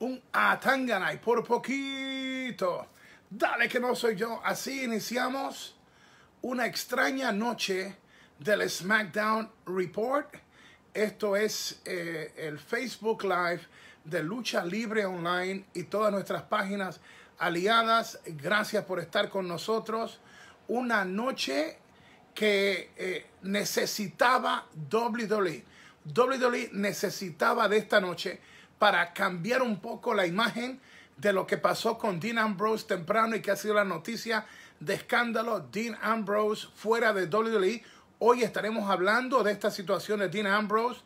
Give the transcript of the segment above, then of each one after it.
un Atanganay por poquito. Dale que no soy yo. Así iniciamos una extraña noche del SmackDown Report. Esto es eh, el Facebook Live de Lucha Libre Online y todas nuestras páginas aliadas. Gracias por estar con nosotros. Una noche que eh, necesitaba WWE. WWE necesitaba de esta noche para cambiar un poco la imagen de lo que pasó con Dean Ambrose temprano y que ha sido la noticia de escándalo. Dean Ambrose fuera de WWE. Hoy estaremos hablando de esta situación de Dean Ambrose.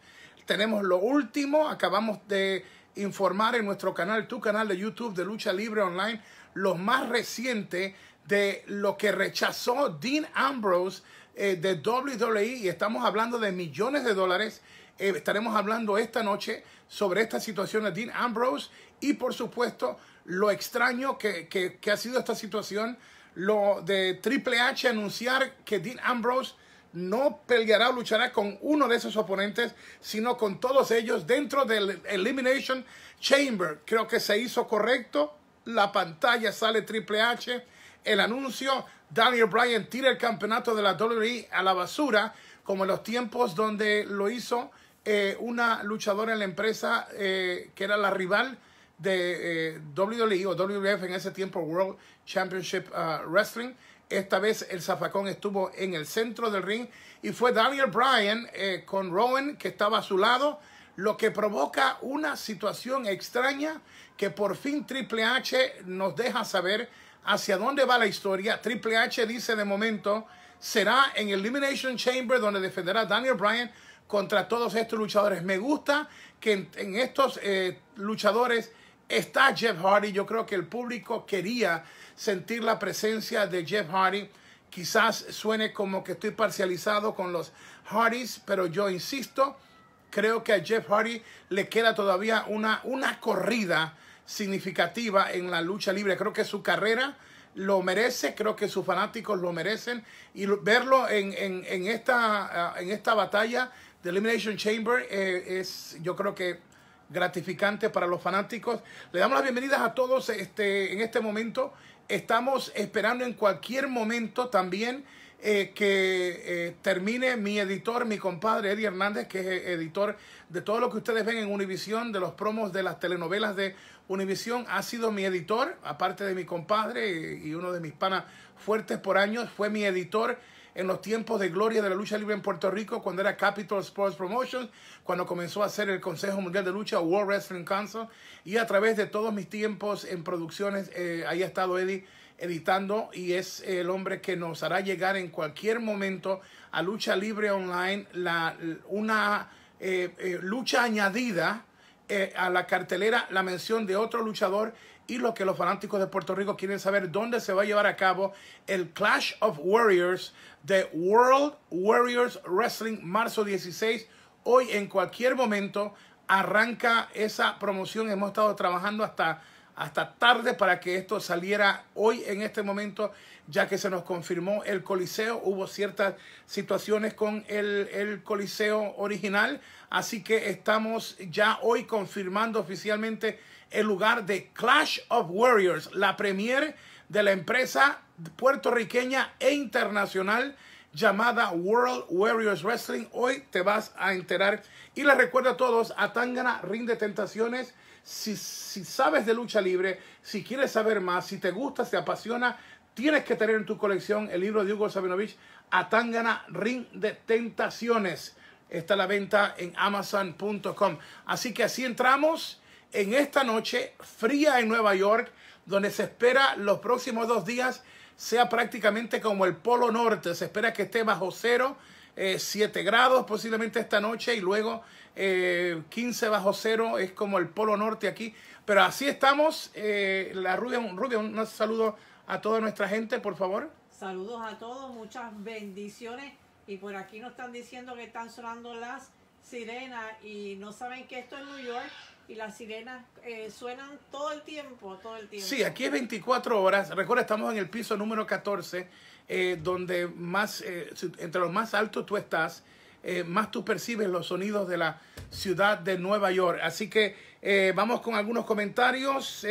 Tenemos lo último. Acabamos de informar en nuestro canal, tu canal de YouTube de Lucha Libre Online, lo más reciente de lo que rechazó Dean Ambrose eh, de WWE. Y estamos hablando de millones de dólares eh, estaremos hablando esta noche sobre esta situación de Dean Ambrose y por supuesto lo extraño que, ha sido esta situación, lo de Triple H anunciar que Dean Ambrose no peleará o luchará con uno de esos oponentes, sino con todos ellos dentro del Elimination Chamber. Creo que se hizo correcto. La pantalla sale Triple H. El anuncio, Daniel Bryan tira el campeonato de la WWE a la basura, como en los tiempos donde lo hizo eh, una luchadora en la empresa eh, que era la rival de eh, WWE o WWF en ese tiempo World Championship uh, Wrestling. Esta vez el zafacón estuvo en el centro del ring y fue Daniel Bryan con Rowan que estaba a su lado, lo que provoca una situación extraña que por fin Triple H nos deja saber hacia dónde va la historia. Triple H dice de momento será en Elimination Chamber donde defenderá Daniel Bryan contra todos estos luchadores. Me gusta que en, estos eh, luchadores está Jeff Hardy. Yo creo que el público quería sentir la presencia de Jeff Hardy. Quizás suene como que estoy parcializado con los Hardys, pero yo insisto, creo que a Jeff Hardy le queda todavía una, una corrida significativa en la lucha libre. Creo que su carrera lo merece, creo que sus fanáticos lo merecen y verlo en, en esta, ah, en esta batalla Elimination Chamber eh, es, yo creo que gratificante para los fanáticos. Le damos las bienvenidas a todos este, en este momento. Estamos esperando en cualquier momento también eh, que eh, termine mi editor, mi compadre Eddie Hernández, que es editor de todo lo que ustedes ven en Univisión, de los promos de las telenovelas de Univisión. Ha sido mi editor, aparte de mi compadre y uno de mis panas fuertes por años, fue mi editor en los tiempos de gloria de la lucha libre en Puerto Rico, cuando era Capital Sports Promotions, cuando comenzó a ser el Consejo Mundial de Lucha, World Wrestling Council, y a través de todos mis tiempos en producciones, eh, ahí ha estado Eddie editando y es el hombre que nos hará llegar en cualquier momento a Lucha Libre Online la, una eh, eh, lucha añadida eh, a la cartelera, la mención de otro luchador y lo que los fanáticos de Puerto Rico quieren saber dónde se va a llevar a cabo el Clash of Warriors de World Warriors Wrestling marzo 16. Hoy en cualquier momento arranca esa promoción. Hemos estado trabajando hasta hasta tarde para que esto saliera hoy en este momento, ya que se nos confirmó el coliseo. Hubo ciertas situaciones con el, el, coliseo original, así que estamos ya hoy confirmando oficialmente el lugar de Clash of Warriors, la premier de la empresa puertorriqueña e internacional llamada World Warriors Wrestling. Hoy te vas a enterar. Y les recuerdo a todos, Atangana de tentaciones. Si, sabes de lucha libre, si quieres saber más, si te gusta, si te apasiona, tienes que tener en tu colección el libro de Hugo Sabinovich, Atangana Ring de Tentaciones. Está a la venta en amazon.com. Así que así entramos en esta noche fría en Nueva York, donde se espera los próximos dos días sea prácticamente como el Polo Norte. Se espera que esté bajo cero, 7 eh, grados posiblemente esta noche y luego 15 eh, bajo cero es como el Polo Norte aquí. Pero así estamos. Eh, la Rubia, un saludo a toda nuestra gente, por favor. Saludos a todos, muchas bendiciones. Y por aquí nos están diciendo que están sonando las sirenas y no saben que esto es Nueva York y las sirenas eh, suenan todo el tiempo, todo el tiempo. Sí, aquí es 24 horas. Recuerda, estamos en el piso número 14, eh, donde más, eh, entre los más altos tú estás, más tú percibes los sonidos de la ciudad de Nueva York. Así que vamos con algunos comentarios.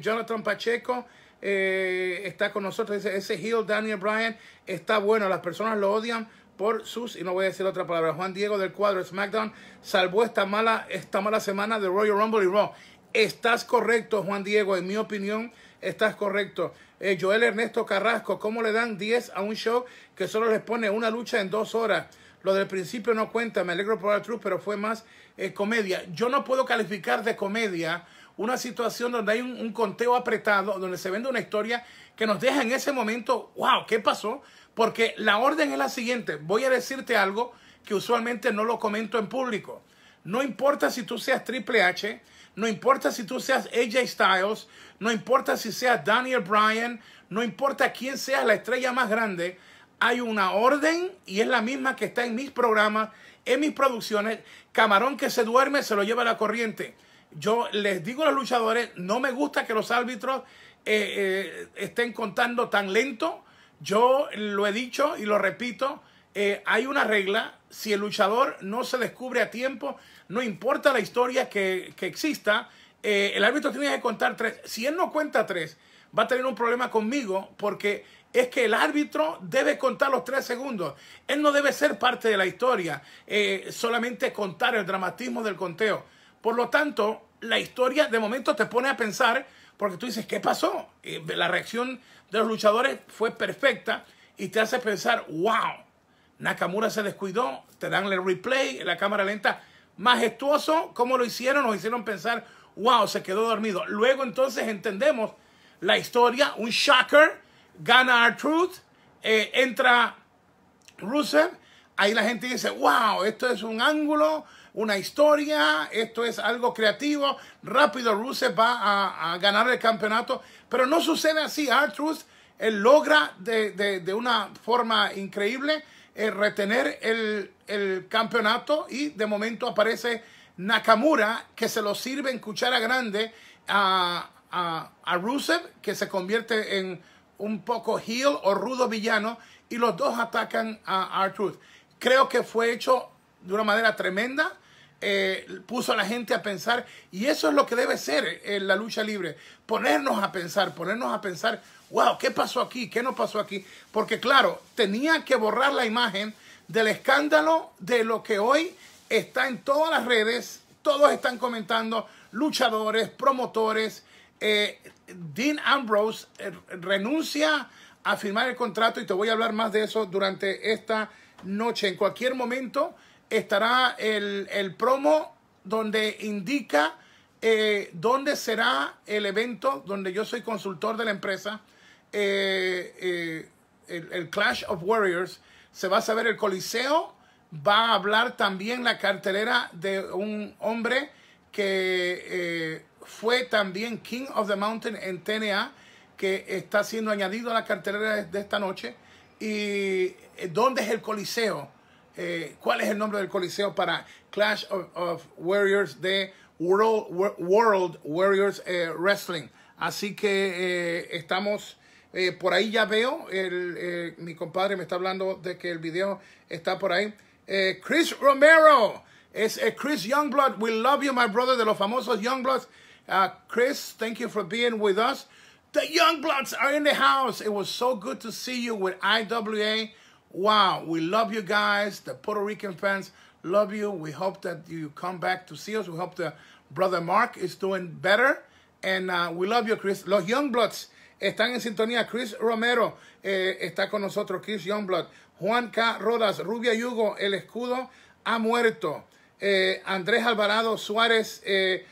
Jonathan Pacheco. está con nosotros, ese Hill, Daniel Bryan, está bueno, las personas lo odian, por sus, y no voy a decir otra palabra, Juan Diego del cuadro SmackDown salvó esta mala, esta mala semana de Royal Rumble y Raw. Estás correcto, Juan Diego, en mi opinión, estás correcto. Eh, Joel Ernesto Carrasco, ¿cómo le dan 10 a un show que solo les pone una lucha en dos horas? Lo del principio no cuenta, me alegro por la truth, pero fue más eh, comedia. Yo no puedo calificar de comedia una situación donde hay un conteo apretado, donde se vende una historia que nos deja en ese momento, wow, ¿qué pasó? Porque la orden es la siguiente. Voy a decirte algo que usualmente no lo comento en público. No importa si tú seas Triple H, no importa si tú seas AJ Styles, no importa si seas Daniel Bryan, no importa quién sea la estrella más grande, hay una orden y es la misma que está en mis programas, en mis producciones. Camarón que se duerme se lo lleva a la corriente. Yo les digo a los luchadores, no me gusta que los árbitros eh, eh, estén contando tan lento yo lo he dicho y lo repito, eh, hay una regla, si el luchador no se descubre a tiempo, no importa la historia que, exista, eh, el árbitro tiene que contar tres. Si él no cuenta tres, va a tener un problema conmigo porque es que el árbitro debe contar los tres segundos. Él no debe ser parte de la historia, eh, solamente contar el dramatismo del conteo. Por lo tanto, la historia de momento te pone a pensar porque tú dices, ¿qué pasó? la reacción de los luchadores fue perfecta y te hace pensar, wow, Nakamura se descuidó, te dan el replay, la cámara lenta, majestuoso, como lo hicieron, nos hicieron pensar, wow, se quedó dormido. Luego entonces entendemos la historia, un shocker, gana our truth eh, entra Rusev, ahí la gente dice, wow, esto es un ángulo, una historia, esto es algo creativo, rápido Rusev va a, ganar el campeonato, pero no sucede así, Artruth él logra de, de, una forma increíble eh, retener el, el, campeonato y de momento aparece Nakamura que se lo sirve en cuchara grande a, a, a Rusev que se convierte en un poco heel o rudo villano y los dos atacan a Artruth. Creo que fue hecho de una manera tremenda. Eh, puso a la gente a pensar. Y eso es lo que debe ser en eh, la lucha libre. Ponernos a pensar, ponernos a pensar, wow, ¿qué pasó aquí? ¿Qué no pasó aquí? Porque claro, tenía que borrar la imagen del escándalo de lo que hoy está en todas las redes. Todos están comentando, luchadores, promotores. Eh, Dean Ambrose renuncia a firmar el contrato y te voy a hablar más de eso durante esta noche. En cualquier momento estará el, promo donde indica eh, dónde será el evento donde yo soy consultor de la empresa. Eh, eh, el, Clash of Warriors. Se va a saber el Coliseo. Va a hablar también la cartelera de un hombre que fue también King of the Mountain en TNA, que está siendo añadido a la cartelera de esta noche. ¿Y dónde es el Coliseo? Eh, cuál es el nombre del coliseo para Clash of, Warriors de World, World Warriors eh, Wrestling. Así que eh, estamos, por ahí ya veo, mi compadre me está hablando de que el video está por ahí. Chris Romero, es Chris Youngblood, we love you my brother, de los famosos Youngbloods. Uh, Chris, thank you for being with us. The Youngbloods are in the house. It was so good to see you with IWA. Wow, we love you guys, the Puerto Rican fans. Love you. We hope that you come back to see us. We hope that brother Mark is doing better. And uh, we love you, Chris. Los Youngbloods están en sintonía. Chris Romero eh, está con nosotros. Chris Youngblood. Juan K. Rodas. Rubia Yugo. El escudo ha muerto. Eh, Andrés Alvarado Suárez. Eh,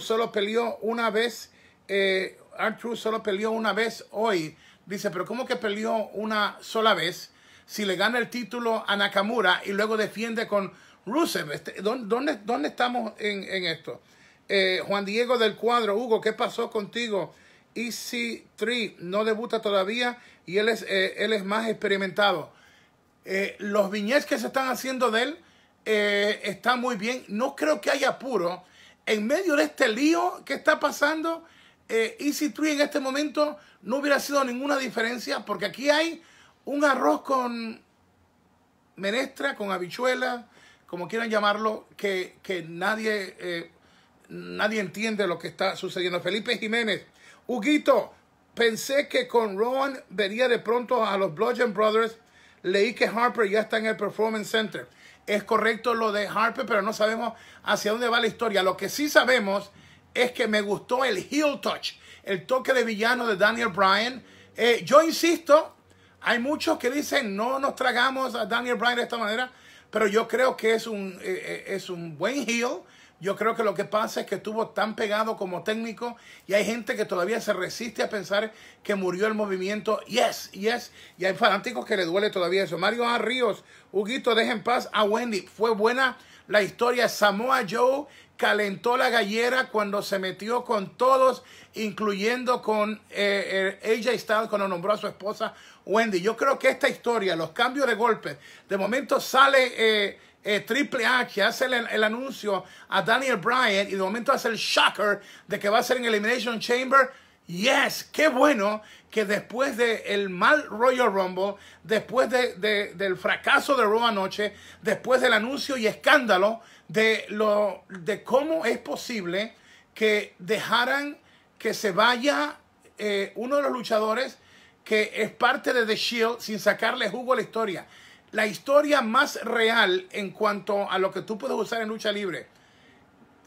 solo peleó una vez. Eh, solo peleó una vez hoy. Dice, pero ¿cómo que peleó una sola vez? si le gana el título a Nakamura y luego defiende con Rusev. Este, ¿Dónde, dónde estamos en, esto? Eh, Juan Diego del Cuadro, Hugo, ¿qué pasó contigo? Easy Tree no debuta todavía y él es, eh, él es más experimentado. Eh, los viñetes que se están haciendo de él están muy bien. No creo que haya apuro. En medio de este lío que está pasando, Easy Tree en este momento no hubiera sido ninguna diferencia porque aquí hay un arroz con menestra, con habichuela, como quieran llamarlo, que, nadie, eh, nadie entiende lo que está sucediendo. Felipe Jiménez, Huguito, pensé que con Rowan vería de pronto a los and Brothers. Leí que Harper ya está en el Performance Center. Es correcto lo de Harper, pero no sabemos hacia dónde va la historia. Lo que sí sabemos es que me gustó el heel touch, el toque de villano de Daniel Bryan. Eh, yo insisto hay muchos que dicen, no nos tragamos a Daniel Bryan de esta manera, pero yo creo que es un, eh, eh, es un buen heel. Yo creo que lo que pasa es que estuvo tan pegado como técnico y hay gente que todavía se resiste a pensar que murió el movimiento. Yes, yes. Y hay fanáticos que le duele todavía eso. Mario A. Ríos, Huguito, dejen paz a Wendy. Fue buena la historia. Samoa Joe calentó la gallera cuando se metió con todos, incluyendo con eh, eh AJ Styles cuando nombró a su esposa Wendy. Yo creo que esta historia, los cambios de golpes, de momento sale eh, eh, Triple H, hace el, anuncio a Daniel Bryan y de momento hace el shocker de que va a ser en Elimination Chamber. Yes, qué bueno que después del el mal Royal Rumble, después de, del fracaso de Raw anoche, después del anuncio y escándalo, de, lo, de cómo es posible que dejaran que se vaya eh, uno de los luchadores que es parte de The Shield sin sacarle jugo a la historia. La historia más real en cuanto a lo que tú puedes usar en lucha libre.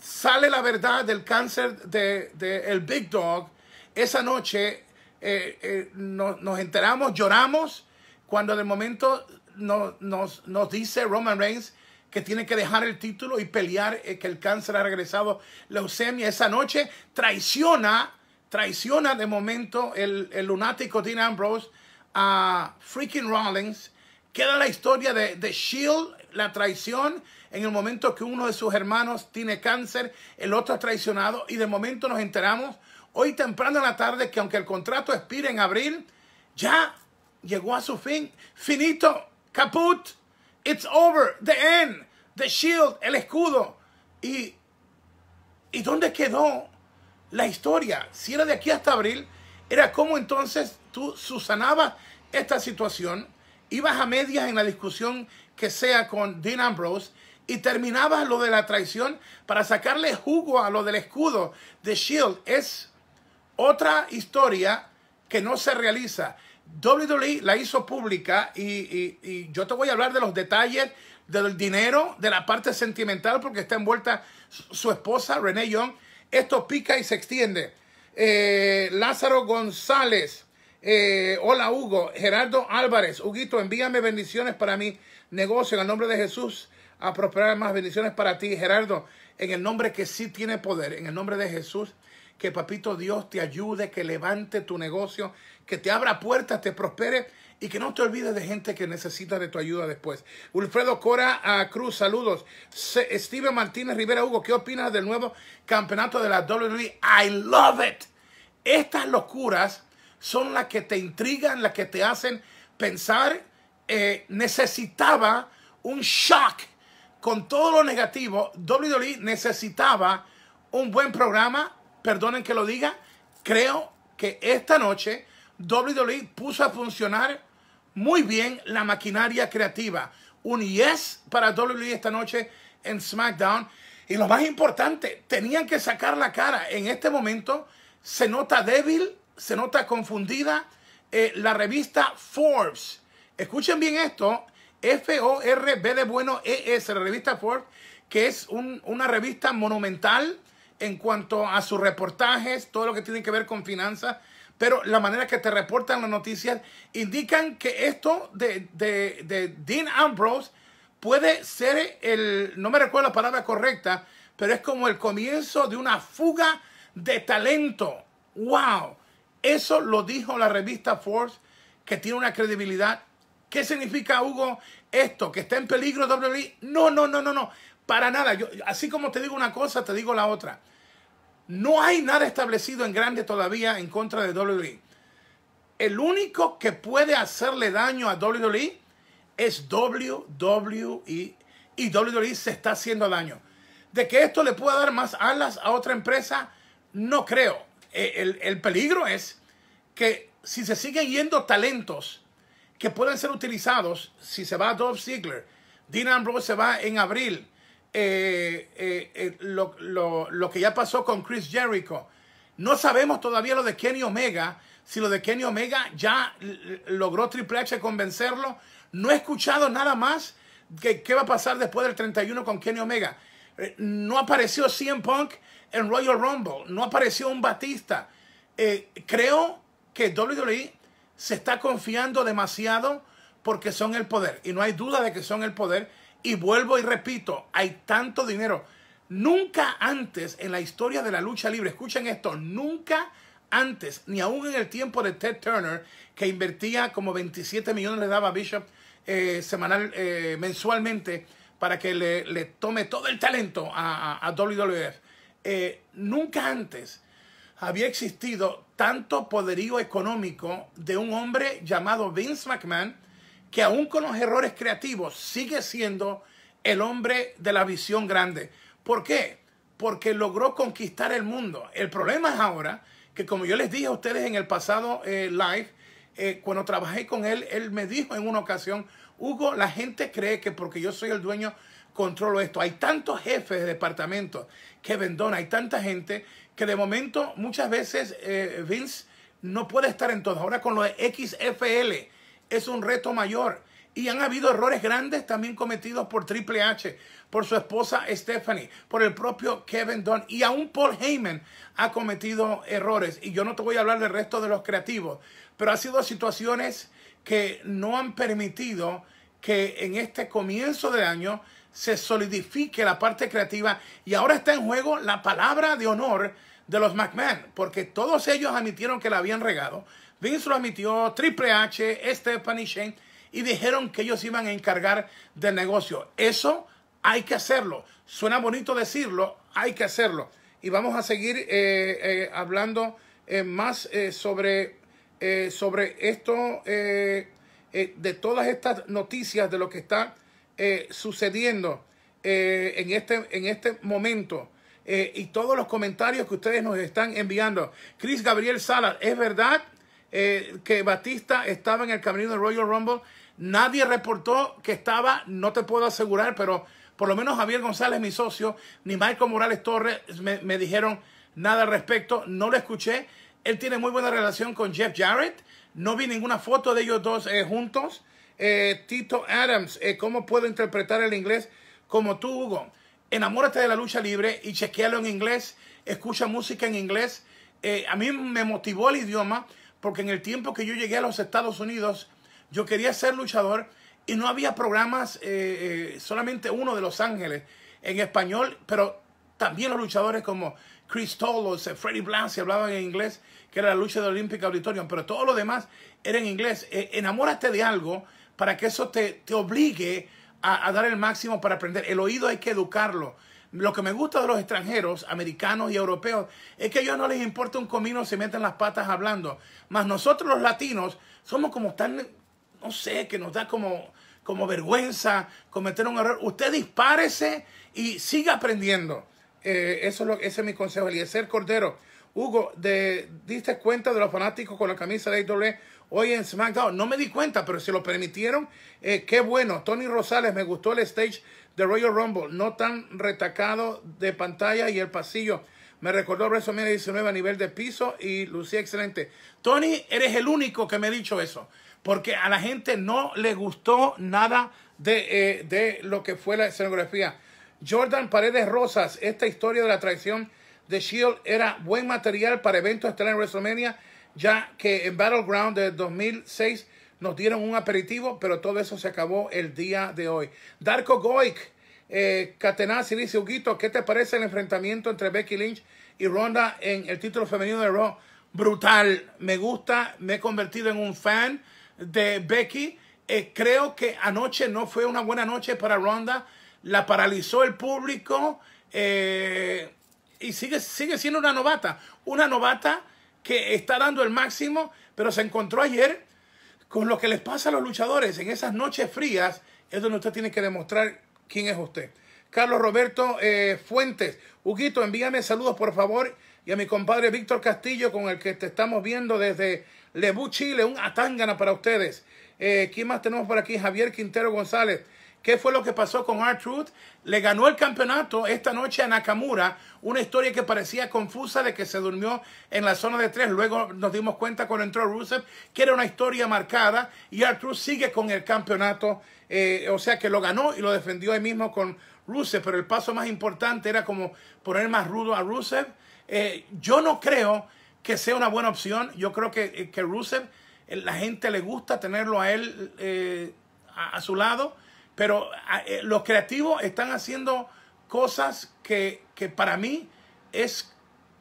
Sale la verdad del cáncer de, el Big Dog. Esa noche eh, eh, nos, enteramos, lloramos, cuando de momento nos, nos dice Roman Reigns que tiene que dejar el título y pelear eh, que el cáncer ha regresado, leucemia. Esa noche traiciona, traiciona de momento el, lunático Dean Ambrose a freaking Rollins. Queda la historia de, Shield, la traición, en el momento que uno de sus hermanos tiene cáncer, el otro traicionado y de momento nos enteramos hoy temprano en la tarde que aunque el contrato expire en abril, ya llegó a su fin. Finito, caput. It's over. The end. The shield. El escudo. ¿Y, ¿Y dónde quedó la historia? Si era de aquí hasta abril, era como entonces tú susanabas esta situación, ibas a medias en la discusión que sea con Dean Ambrose y terminabas lo de la traición para sacarle jugo a lo del escudo The Shield. Es otra historia que no se realiza. WWE la hizo pública y, yo te voy a hablar de los detalles del dinero, de la parte sentimental, porque está envuelta su esposa, Renee Young. Esto pica y se extiende. Eh, Lázaro González. Eh, hola Hugo, Gerardo Álvarez, Huguito, envíame bendiciones para mi negocio en el nombre de Jesús a prosperar más bendiciones para ti, Gerardo, en el nombre que sí tiene poder, en el nombre de Jesús que papito Dios te ayude, que levante tu negocio, que te abra puertas, te prospere y que no te olvides de gente que necesita de tu ayuda después. Wilfredo Cora ah, Cruz, saludos. Steven Steve Martínez Rivera Hugo, ¿qué opinas del nuevo campeonato de la WWE? I love it. Estas locuras son las que te intrigan, las que te hacen pensar. Eh, necesitaba un shock con todo lo negativo. WWE necesitaba un buen programa perdonen que lo diga, creo que esta noche WWE puso a funcionar muy bien la maquinaria creativa. Un yes para WWE esta noche en SmackDown. Y lo más importante, tenían que sacar la cara. En este momento se nota débil, se nota confundida. Eh, la revista Forbes, escuchen bien esto, F-O-R-B de bueno E-S, la revista Forbes, que es una revista monumental en cuanto a sus reportajes, todo lo que tiene que ver con finanzas, pero la manera que te reportan las noticias indican que esto de, Dean Ambrose puede ser el, no me recuerdo la palabra correcta, pero es como el comienzo de una fuga de talento. ¡Wow! Eso lo dijo la revista Forbes, que tiene una credibilidad. ¿Qué significa, Hugo, esto? ¿Que está en peligro WWE? No, no, no, no, no. Para nada. Yo, así como te digo una cosa, te digo la otra. No hay nada establecido en grande todavía en contra de WWE. El único que puede hacerle daño a WWE es WWE. Y WWE se está haciendo daño. De que esto le pueda dar más alas a otra empresa, no creo. E, el, peligro es que si se siguen yendo talentos que pueden ser utilizados, si se va Dolph Ziggler, Dean Ambrose se va en abril, eh, eh, lo, lo, que ya pasó con Chris Jericho. No sabemos todavía lo de Kenny Omega, si lo de Kenny Omega ya logró Triple H convencerlo. No he escuchado nada más que qué va a pasar después del 31 con Kenny Omega. Eh, no apareció CM Punk en Royal Rumble, no apareció un Batista. creo que WWE se está confiando demasiado porque son el poder. Y no hay duda de que son el poder y vuelvo y repito, hay tanto dinero. Nunca antes en la historia de la lucha libre, escuchen esto, nunca antes, ni aún en el tiempo de Ted Turner, que invertía como 27 millones le daba Bishop eh, semanal, eh, mensualmente, para que le, le, tome todo el talento a, a, WWF. Eh, nunca antes había existido tanto poderío económico de un hombre llamado Vince McMahon, que aún con los errores creativos sigue siendo el hombre de la visión grande. ¿Por qué? Porque logró conquistar el mundo. El problema es ahora que como yo les dije a ustedes en el pasado eh, live, eh, cuando trabajé con él, él me dijo en una ocasión, Hugo, la gente cree que porque yo soy el dueño controlo esto. Hay tantos jefes de departamento que vendona, hay tanta gente que de momento muchas veces eh, Vince no puede estar en todo. Ahora con de XFL, es un reto mayor. Y han habido errores grandes también cometidos por Triple H, por su esposa Stephanie, por el propio Kevin Dunn y aún Paul Heyman ha cometido errores. Y yo no te voy a hablar del resto de los creativos, pero ha sido situaciones que no han permitido que en este comienzo de año se solidifique la parte creativa y ahora está en juego la palabra de honor de los McMahon, porque todos ellos admitieron que la habían regado, Vince lo admitió, Triple H, Stephanie Shane, y dijeron que ellos iban a encargar del negocio. Eso hay que hacerlo. Suena bonito decirlo, hay que hacerlo. Y vamos a seguir eh, eh, hablando eh, más sobre, sobre esto, de todas estas noticias, de lo que está sucediendo en, este, en este momento. y todos los comentarios que ustedes nos están enviando. Chris Gabriel Salas, ¿es verdad eh, que Batista estaba en el camino del Royal Rumble. Nadie reportó que estaba, no te puedo asegurar, pero por lo menos Javier González, mi socio, ni Marco Morales Torres me, dijeron nada al respecto. No lo escuché. Él tiene muy buena relación con Jeff Jarrett. No vi ninguna foto de ellos dos eh, juntos. Eh, Tito Adams, ¿cómo puedo interpretar el inglés como tú, Hugo? Enamórate de la lucha libre y chequealo en inglés. Escucha música en inglés. a mí me motivó el idioma porque en el tiempo que yo llegué a los Estados Unidos, yo quería ser luchador y no había programas, eh, eh, solamente uno de Los Ángeles en español, pero también los luchadores como Chris Tolos, eh, Freddie se hablaban en inglés, que era la lucha de Olympic Auditorium, pero todo lo demás era en inglés. enamórate de algo para que eso te, obligue a, a, dar el máximo para aprender. El oído hay que educarlo. Lo que me gusta de los extranjeros, americanos y europeos, es que a ellos no les importa un comino, se meten las patas hablando. Más nosotros los latinos somos como tan, no sé, que nos da como, vergüenza cometer un error. Usted dispárese y siga aprendiendo. Eh, eso es lo, ese es mi consejo. Eliezer Cordero, Hugo, de, diste cuenta de los fanáticos con la camisa de AW hoy en SmackDown. No me di cuenta, pero si lo permitieron. Eh, qué bueno. Tony Rosales, me gustó el stage de Royal Rumble. No tan retacado de pantalla y el pasillo. Me recordó WrestleMania 19 a nivel de piso y lucía excelente. Tony, eres el único que me ha dicho eso. Porque a la gente no le gustó nada de, eh, lo que fue la escenografía. Jordan Paredes Rosas, esta historia de la traición de Shield era buen material para eventos estelares en WrestleMania ya que en Battleground de 2006 nos dieron un aperitivo, pero todo eso se acabó el día de hoy. Darko Goic, eh, Catenazzi dice, Huguito, ¿qué te parece el enfrentamiento entre Becky Lynch y Ronda en el título femenino de Raw? Brutal, me gusta, me he convertido en un fan de Becky. Eh, creo que anoche no fue una buena noche para Ronda, la paralizó el público eh, y sigue, sigue siendo una novata, una novata que está dando el máximo, pero se encontró ayer con lo que les pasa a los luchadores en esas noches frías, es donde usted tiene que demostrar quién es usted. Carlos Roberto eh, Fuentes, Huguito, envíame saludos por favor y a mi compadre Víctor Castillo con el que te estamos viendo desde Lebu, Chile, un atángana para ustedes. Eh, ¿Quién más tenemos por aquí? Javier Quintero González. ¿Qué fue lo que pasó con R-Truth? Le ganó el campeonato esta noche a Nakamura. Una historia que parecía confusa de que se durmió en la zona de tres. Luego nos dimos cuenta cuando entró Rusev que era una historia marcada. Y R-Truth sigue con el campeonato. Eh, o sea que lo ganó y lo defendió ahí mismo con Rusev. Pero el paso más importante era como poner más rudo a Rusev. Eh, yo no creo que sea una buena opción. Yo creo que, eh, que Rusev, la gente le gusta tenerlo a él a su lado pero ah, eh, los creativos están haciendo cosas que, para mí es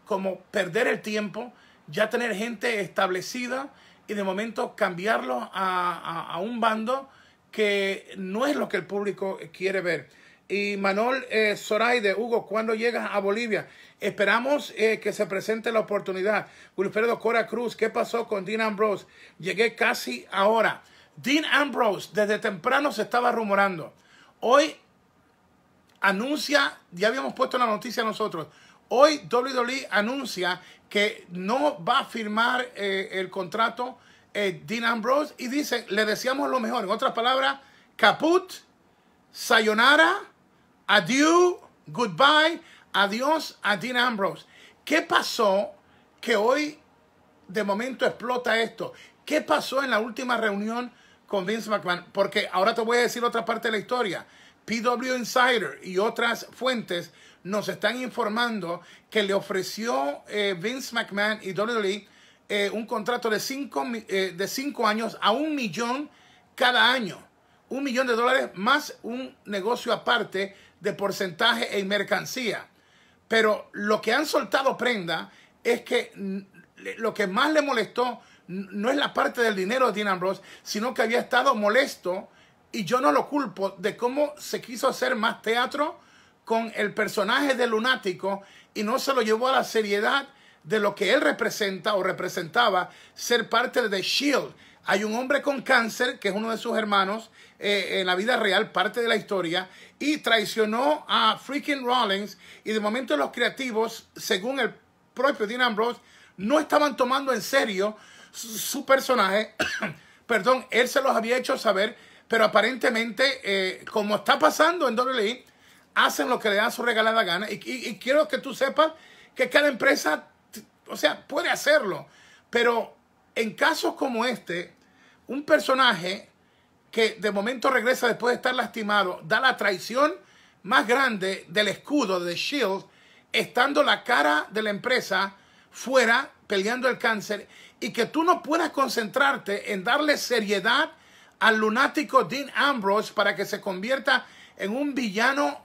como perder el tiempo, ya tener gente establecida y de momento cambiarlo a, un bando que no es lo que el público quiere ver. Y Manuel eh, Zoraide, Hugo, ¿cuándo llegas a Bolivia? Esperamos eh, que se presente la oportunidad. Wilfredo Cora Cruz, ¿qué pasó con Dean Ambrose? Llegué casi ahora. Dean Ambrose desde temprano se estaba rumorando. Hoy anuncia, ya habíamos puesto la noticia nosotros, hoy WWE anuncia que no va a firmar eh, el contrato eh, Dean Ambrose y dice le decíamos lo mejor. En otras palabras, caput, sayonara, adiós, goodbye, adiós a Dean Ambrose. ¿Qué pasó que hoy de momento explota esto? ¿Qué pasó en la última reunión con Vince McMahon, porque ahora te voy a decir otra parte de la historia. PW Insider y otras fuentes nos están informando que le ofreció eh, Vince McMahon y WWE eh, un contrato de 5 eh, de cinco años a un millón cada año. Un millón de dólares más un negocio aparte de porcentaje en mercancía. Pero lo que han soltado prenda es que lo que más le molestó no es la parte del dinero de Dean Ambrose, sino que había estado molesto y yo no lo culpo de cómo se quiso hacer más teatro con el personaje de lunático y no se lo llevó a la seriedad de lo que él representa o representaba ser parte de The Shield. Hay un hombre con cáncer, que es uno de sus hermanos, eh, en la vida real, parte de la historia, y traicionó a freaking Rollins. Y de momento los creativos, según el propio Dean Ambrose, no estaban tomando en serio su, personaje, perdón, él se los había hecho saber, pero aparentemente, eh, como está pasando en WWE, hacen lo que le dan su regalada gana. Y, quiero que tú sepas que cada empresa, o sea, puede hacerlo, pero en casos como este, un personaje que de momento regresa después de estar lastimado, da la traición más grande del escudo de Shield, estando la cara de la empresa fuera, peleando el cáncer, y que tú no puedas concentrarte en darle seriedad al lunático Dean Ambrose para que se convierta en un villano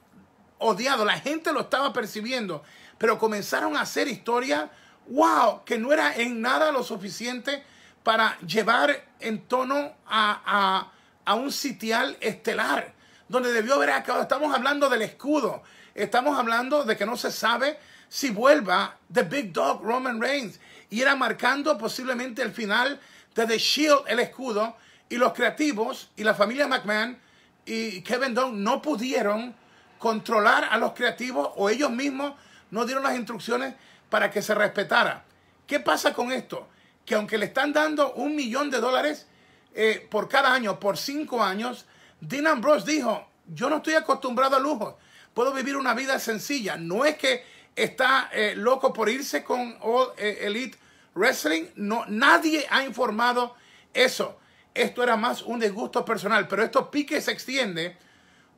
odiado. La gente lo estaba percibiendo, pero comenzaron a hacer historia. wow, que no era en nada lo suficiente para llevar en tono a, a un sitial estelar, donde debió haber acabado. Estamos hablando del escudo, estamos hablando de que no se sabe si vuelva The Big Dog Roman Reigns y era marcando posiblemente el final de The Shield, el escudo, y los creativos y la familia McMahon y Kevin Dunn no pudieron controlar a los creativos o ellos mismos no dieron las instrucciones para que se respetara. ¿Qué pasa con esto? Que aunque le están dando un millón de dólares eh, por cada año, por cinco años, Dean Bros dijo, yo no estoy acostumbrado a lujo puedo vivir una vida sencilla. No es que está eh, loco por irse con All eh, Elite Wrestling, no, nadie ha informado eso. Esto era más un disgusto personal, pero esto pique se extiende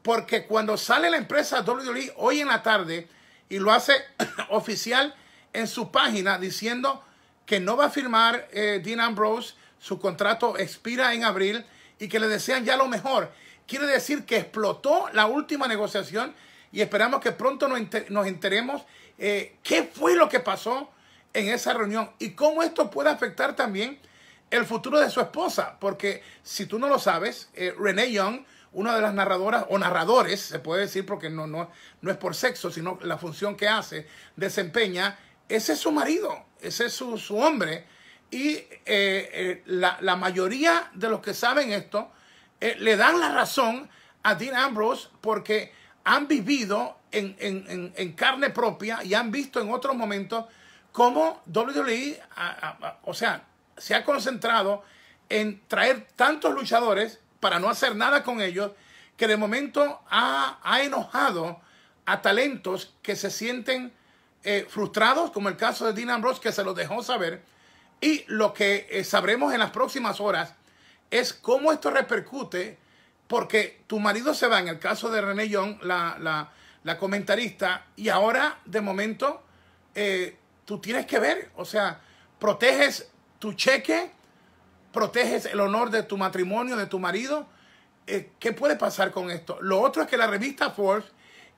porque cuando sale la empresa WWE hoy en la tarde y lo hace oficial en su página diciendo que no va a firmar eh, Dean Ambrose, su contrato expira en abril y que le desean ya lo mejor. Quiere decir que explotó la última negociación y esperamos que pronto nos, enteremos eh, qué fue lo que pasó en esa reunión y cómo esto puede afectar también el futuro de su esposa. Porque si tú no lo sabes, eh, Renee Young, una de las narradoras o narradores, se puede decir porque no, no, no es por sexo, sino la función que hace, desempeña, ese es su marido, ese es su, hombre. Y eh, eh, la, mayoría de los que saben esto le dan la razón a Dean Ambrose porque han vivido en, en, en carne propia y han visto en otros momentos cómo WWE, o sea, se ha concentrado en traer tantos luchadores para no hacer nada con ellos, que de momento ha, enojado a talentos que se sienten eh, frustrados, como el caso de Dean Ambrose, que se lo dejó saber. Y lo que eh, sabremos en las próximas horas es cómo esto repercute, porque tu marido se va, en el caso de René Young, la, la, la comentarista, y ahora, de momento, eh, tú tienes que ver, o sea, proteges tu cheque, proteges el honor de tu matrimonio, de tu marido. Eh, ¿Qué puede pasar con esto? Lo otro es que la revista Forbes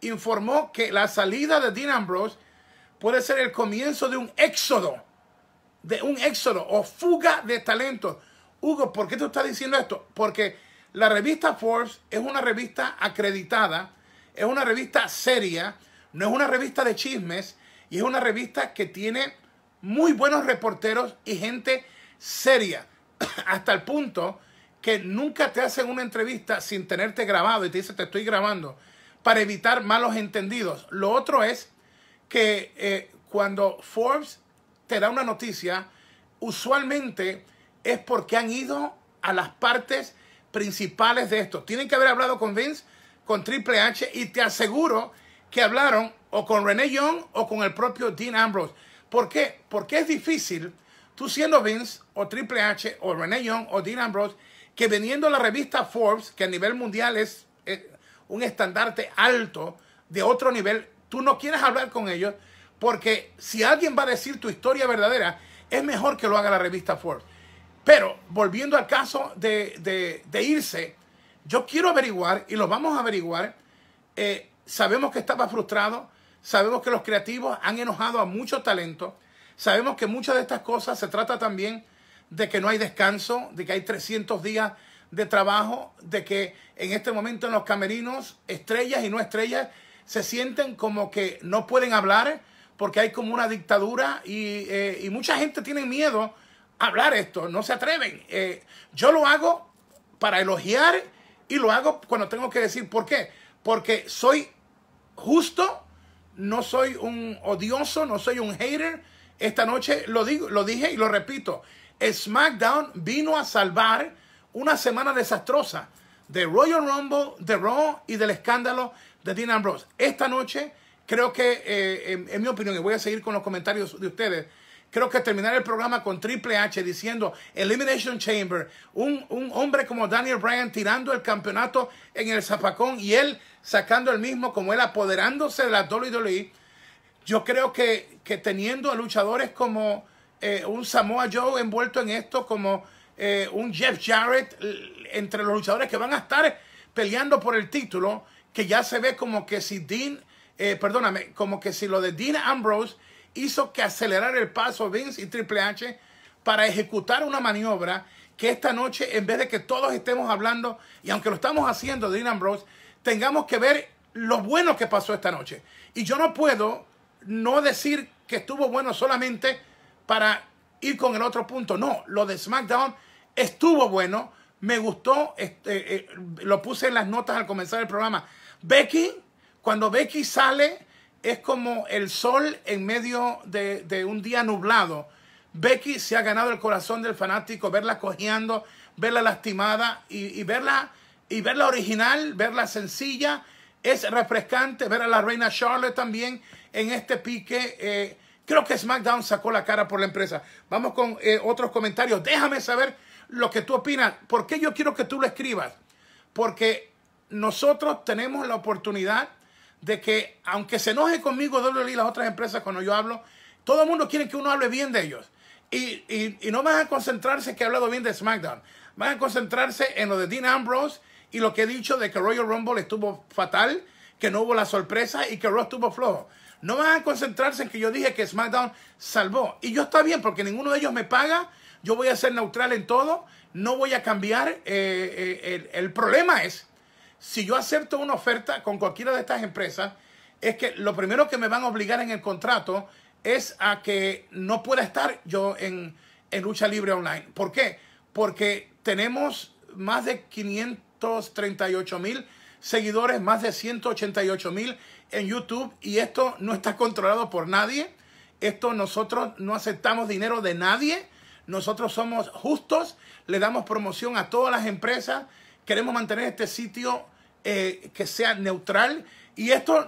informó que la salida de Dean Ambrose puede ser el comienzo de un éxodo, de un éxodo o fuga de talento. Hugo, ¿por qué tú estás diciendo esto? Porque la revista Forbes es una revista acreditada, es una revista seria, no es una revista de chismes, y es una revista que tiene muy buenos reporteros y gente seria, hasta el punto que nunca te hacen una entrevista sin tenerte grabado y te dicen te estoy grabando para evitar malos entendidos. Lo otro es que eh, cuando Forbes te da una noticia, usualmente es porque han ido a las partes principales de esto. Tienen que haber hablado con Vince, con Triple H y te aseguro que hablaron o con René Young o con el propio Dean Ambrose. ¿Por qué? Porque es difícil, tú siendo Vince o Triple H o René Young o Dean Ambrose, que a la revista Forbes, que a nivel mundial es, un estandarte alto de otro nivel, tú no quieres hablar con ellos porque si alguien va a decir tu historia verdadera, es mejor que lo haga la revista Forbes. Pero volviendo al caso de, de irse, yo quiero averiguar, y lo vamos a averiguar, eh, Sabemos que estaba frustrado, sabemos que los creativos han enojado a muchos talentos, sabemos que muchas de estas cosas se trata también de que no hay descanso, de que hay 300 días de trabajo, de que en este momento en los camerinos, estrellas y no estrellas, se sienten como que no pueden hablar porque hay como una dictadura y, eh, mucha gente tiene miedo a hablar esto, no se atreven. Eh, yo lo hago para elogiar y lo hago cuando tengo que decir por qué, porque soy justo, no soy un odioso, no soy un hater. Esta noche lo, digo, lo dije y lo repito. SmackDown vino a salvar una semana desastrosa de Royal Rumble, de Raw y del escándalo de Dean Ambrose. Esta noche creo que, eh, en, mi opinión, y voy a seguir con los comentarios de ustedes, Creo que terminar el programa con Triple H diciendo Elimination Chamber, un, un hombre como Daniel Bryan tirando el campeonato en el zapacón y él sacando el mismo como él apoderándose de la WWE. Yo creo que, que teniendo a luchadores como eh, un Samoa Joe envuelto en esto, como eh, un Jeff Jarrett, entre los luchadores que van a estar peleando por el título, que ya se ve como que si Dean, eh, perdóname, como que si lo de Dean Ambrose hizo que acelerar el paso Vince y Triple H para ejecutar una maniobra que esta noche, en vez de que todos estemos hablando, y aunque lo estamos haciendo, Dean Ambrose, tengamos que ver lo bueno que pasó esta noche. Y yo no puedo no decir que estuvo bueno solamente para ir con el otro punto. No, lo de SmackDown estuvo bueno, me gustó, este, eh, lo puse en las notas al comenzar el programa. Becky, cuando Becky sale es como el sol en medio de, un día nublado. Becky se ha ganado el corazón del fanático, verla cojeando, verla lastimada y, verla, y verla original, verla sencilla. Es refrescante ver a la reina Charlotte también en este pique. Eh, creo que SmackDown sacó la cara por la empresa. Vamos con eh, otros comentarios. Déjame saber lo que tú opinas. ¿Por qué yo quiero que tú lo escribas? Porque nosotros tenemos la oportunidad de que aunque se enoje conmigo WWE y las otras empresas cuando yo hablo, todo el mundo quiere que uno hable bien de ellos. Y, no van a concentrarse que he hablado bien de SmackDown. Van a concentrarse en lo de Dean Ambrose y lo que he dicho de que Royal Rumble estuvo fatal, que no hubo la sorpresa y que Raw estuvo flojo. No van a concentrarse en que yo dije que SmackDown salvó. Y yo está bien porque ninguno de ellos me paga. Yo voy a ser neutral en todo. No voy a cambiar. Eh, eh, el, el problema es si yo acepto una oferta con cualquiera de estas empresas, es que lo primero que me van a obligar en el contrato es a que no pueda estar yo en, lucha libre online. ¿Por qué? Porque tenemos más de 538 mil seguidores, más de 188 mil en YouTube y esto no está controlado por nadie. Esto nosotros no aceptamos dinero de nadie. Nosotros somos justos, le damos promoción a todas las empresas Queremos mantener este sitio eh, que sea neutral. Y esto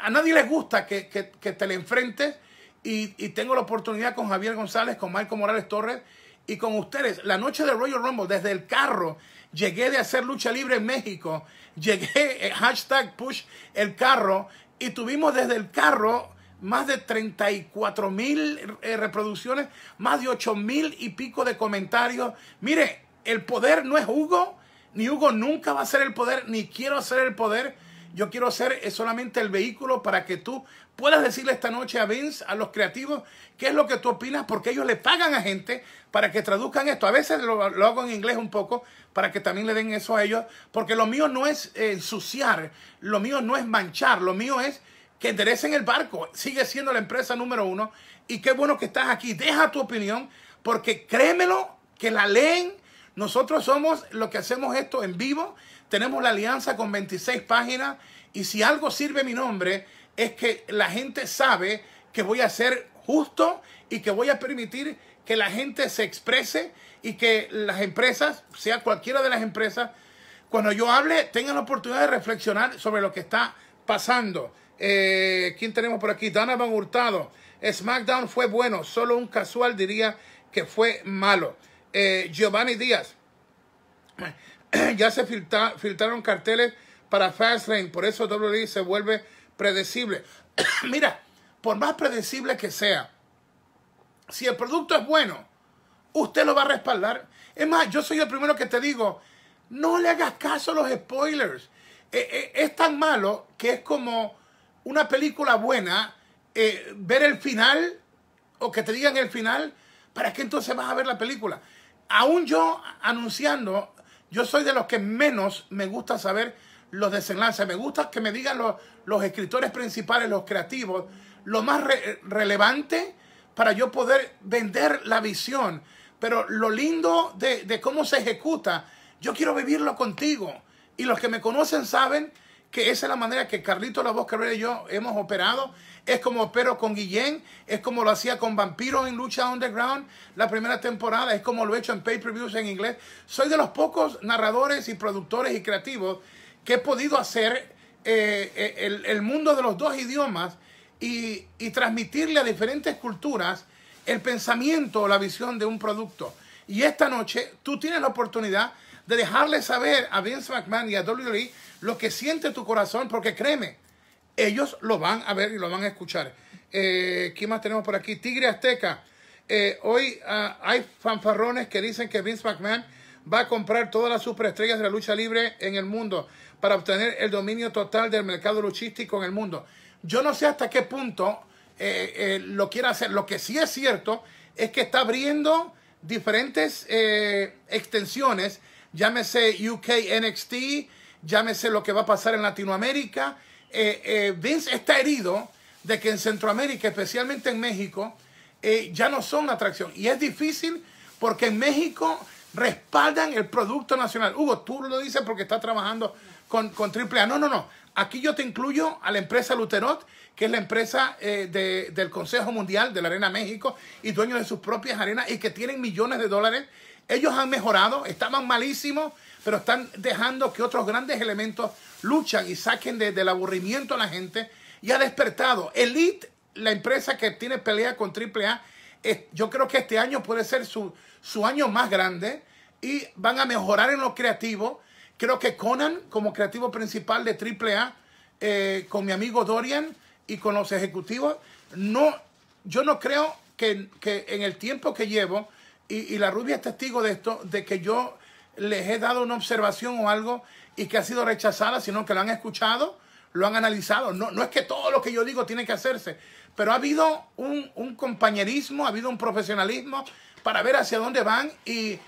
a nadie les gusta que, te le enfrentes. Y, tengo la oportunidad con Javier González, con Marco Morales Torres y con ustedes. La noche de Royal Rumble, desde el carro, llegué de hacer lucha libre en México. Llegué, eh, hashtag push el carro. Y tuvimos desde el carro más de 34 mil eh, reproducciones, más de 8 mil y pico de comentarios. Mire, el poder no es Hugo, ni Hugo nunca va a ser el poder, ni quiero ser el poder. Yo quiero ser eh, solamente el vehículo para que tú puedas decirle esta noche a Vince, a los creativos, qué es lo que tú opinas, porque ellos le pagan a gente para que traduzcan esto. A veces lo, hago en inglés un poco, para que también le den eso a ellos, porque lo mío no es eh, ensuciar, lo mío no es manchar, lo mío es que enderecen el barco. Sigue siendo la empresa número uno. Y qué bueno que estás aquí. Deja tu opinión, porque créemelo que la leen nosotros somos los que hacemos esto en vivo. Tenemos la alianza con 26 páginas. Y si algo sirve mi nombre, es que la gente sabe que voy a ser justo y que voy a permitir que la gente se exprese y que las empresas, sea cualquiera de las empresas, cuando yo hable, tengan la oportunidad de reflexionar sobre lo que está pasando. Eh, ¿Quién tenemos por aquí? Donovan Hurtado. SmackDown fue bueno, solo un casual diría que fue malo. Eh, Giovanni Díaz. ya se filtraron carteles para Fastlane, por eso WWE se vuelve predecible. Mira, por más predecible que sea, si el producto es bueno, usted lo va a respaldar. Es más, yo soy el primero que te digo, no le hagas caso a los spoilers. Eh, eh, es tan malo que es como una película buena, ver el final o que te digan el final, para que entonces vas a ver la película aún yo anunciando, yo soy de los que menos me gusta saber los desenlaces. Me gusta que me digan los, escritores principales, los creativos, lo más relevante para yo poder vender la visión. Pero lo lindo de cómo se ejecuta, yo quiero vivirlo contigo. Y los que me conocen saben que esa es la manera que Carlito La Voz Cabrera y yo hemos operado. Es como opero con Guillén, es como lo hacía con Vampiro en Lucha Underground la primera temporada, es como lo he hecho en pay-per-views en inglés. Soy de los pocos narradores y productores y creativos que he podido hacer eh, eh, el, mundo de los dos idiomas y, y transmitirle a diferentes culturas el pensamiento o la visión de un producto. Y esta noche tú tienes la oportunidad de dejarle saber a Vince McMahon y a WWE lo que siente tu corazón, porque créeme, ellos lo van a ver y lo van a escuchar. Eh, ¿Qué más tenemos por aquí? Tigre Azteca. Eh, hoy ah, hay fanfarrones que dicen que Vince McMahon va a comprar todas las superestrellas de la lucha libre en el mundo para obtener el dominio total del mercado luchístico en el mundo. Yo no sé hasta qué punto eh, lo quiera hacer. Lo que sí es cierto es que está abriendo diferentes extensiones, llámese UK NXT, llámese lo que va a pasar en Latinoamérica. Eh, eh, Vince está herido de que en Centroamérica, especialmente en México, eh, ya no son atracción. Y es difícil porque en México respaldan el producto nacional. Hugo, tú lo dices porque está trabajando con, con AAA. No, no, no. Aquí yo te incluyo a la empresa Luterot, que es la empresa del Consejo Mundial de la Arena México y dueño de sus propias arenas y que tienen millones de dólares. Ellos han mejorado, estaban malísimos pero están dejando que otros grandes elementos luchan y saquen del aburrimiento a la gente y ha despertado. Elite, la empresa que tiene pelea con AAA, A yo creo que este año puede ser su, su año más grande y van a mejorar en lo creativo. Creo que Conan, como creativo principal de AAA, eh, con mi amigo Dorian y con los ejecutivos, no, yo no creo que, en el tiempo que llevo, y, y la rubia es testigo de esto, de que yo les he dado una observación o algo y que ha sido rechazada, sino que lo han escuchado, lo han analizado. No, no es que todo lo que yo digo tiene que hacerse, pero ha habido un, compañerismo, ha habido un profesionalismo para ver hacia dónde van y,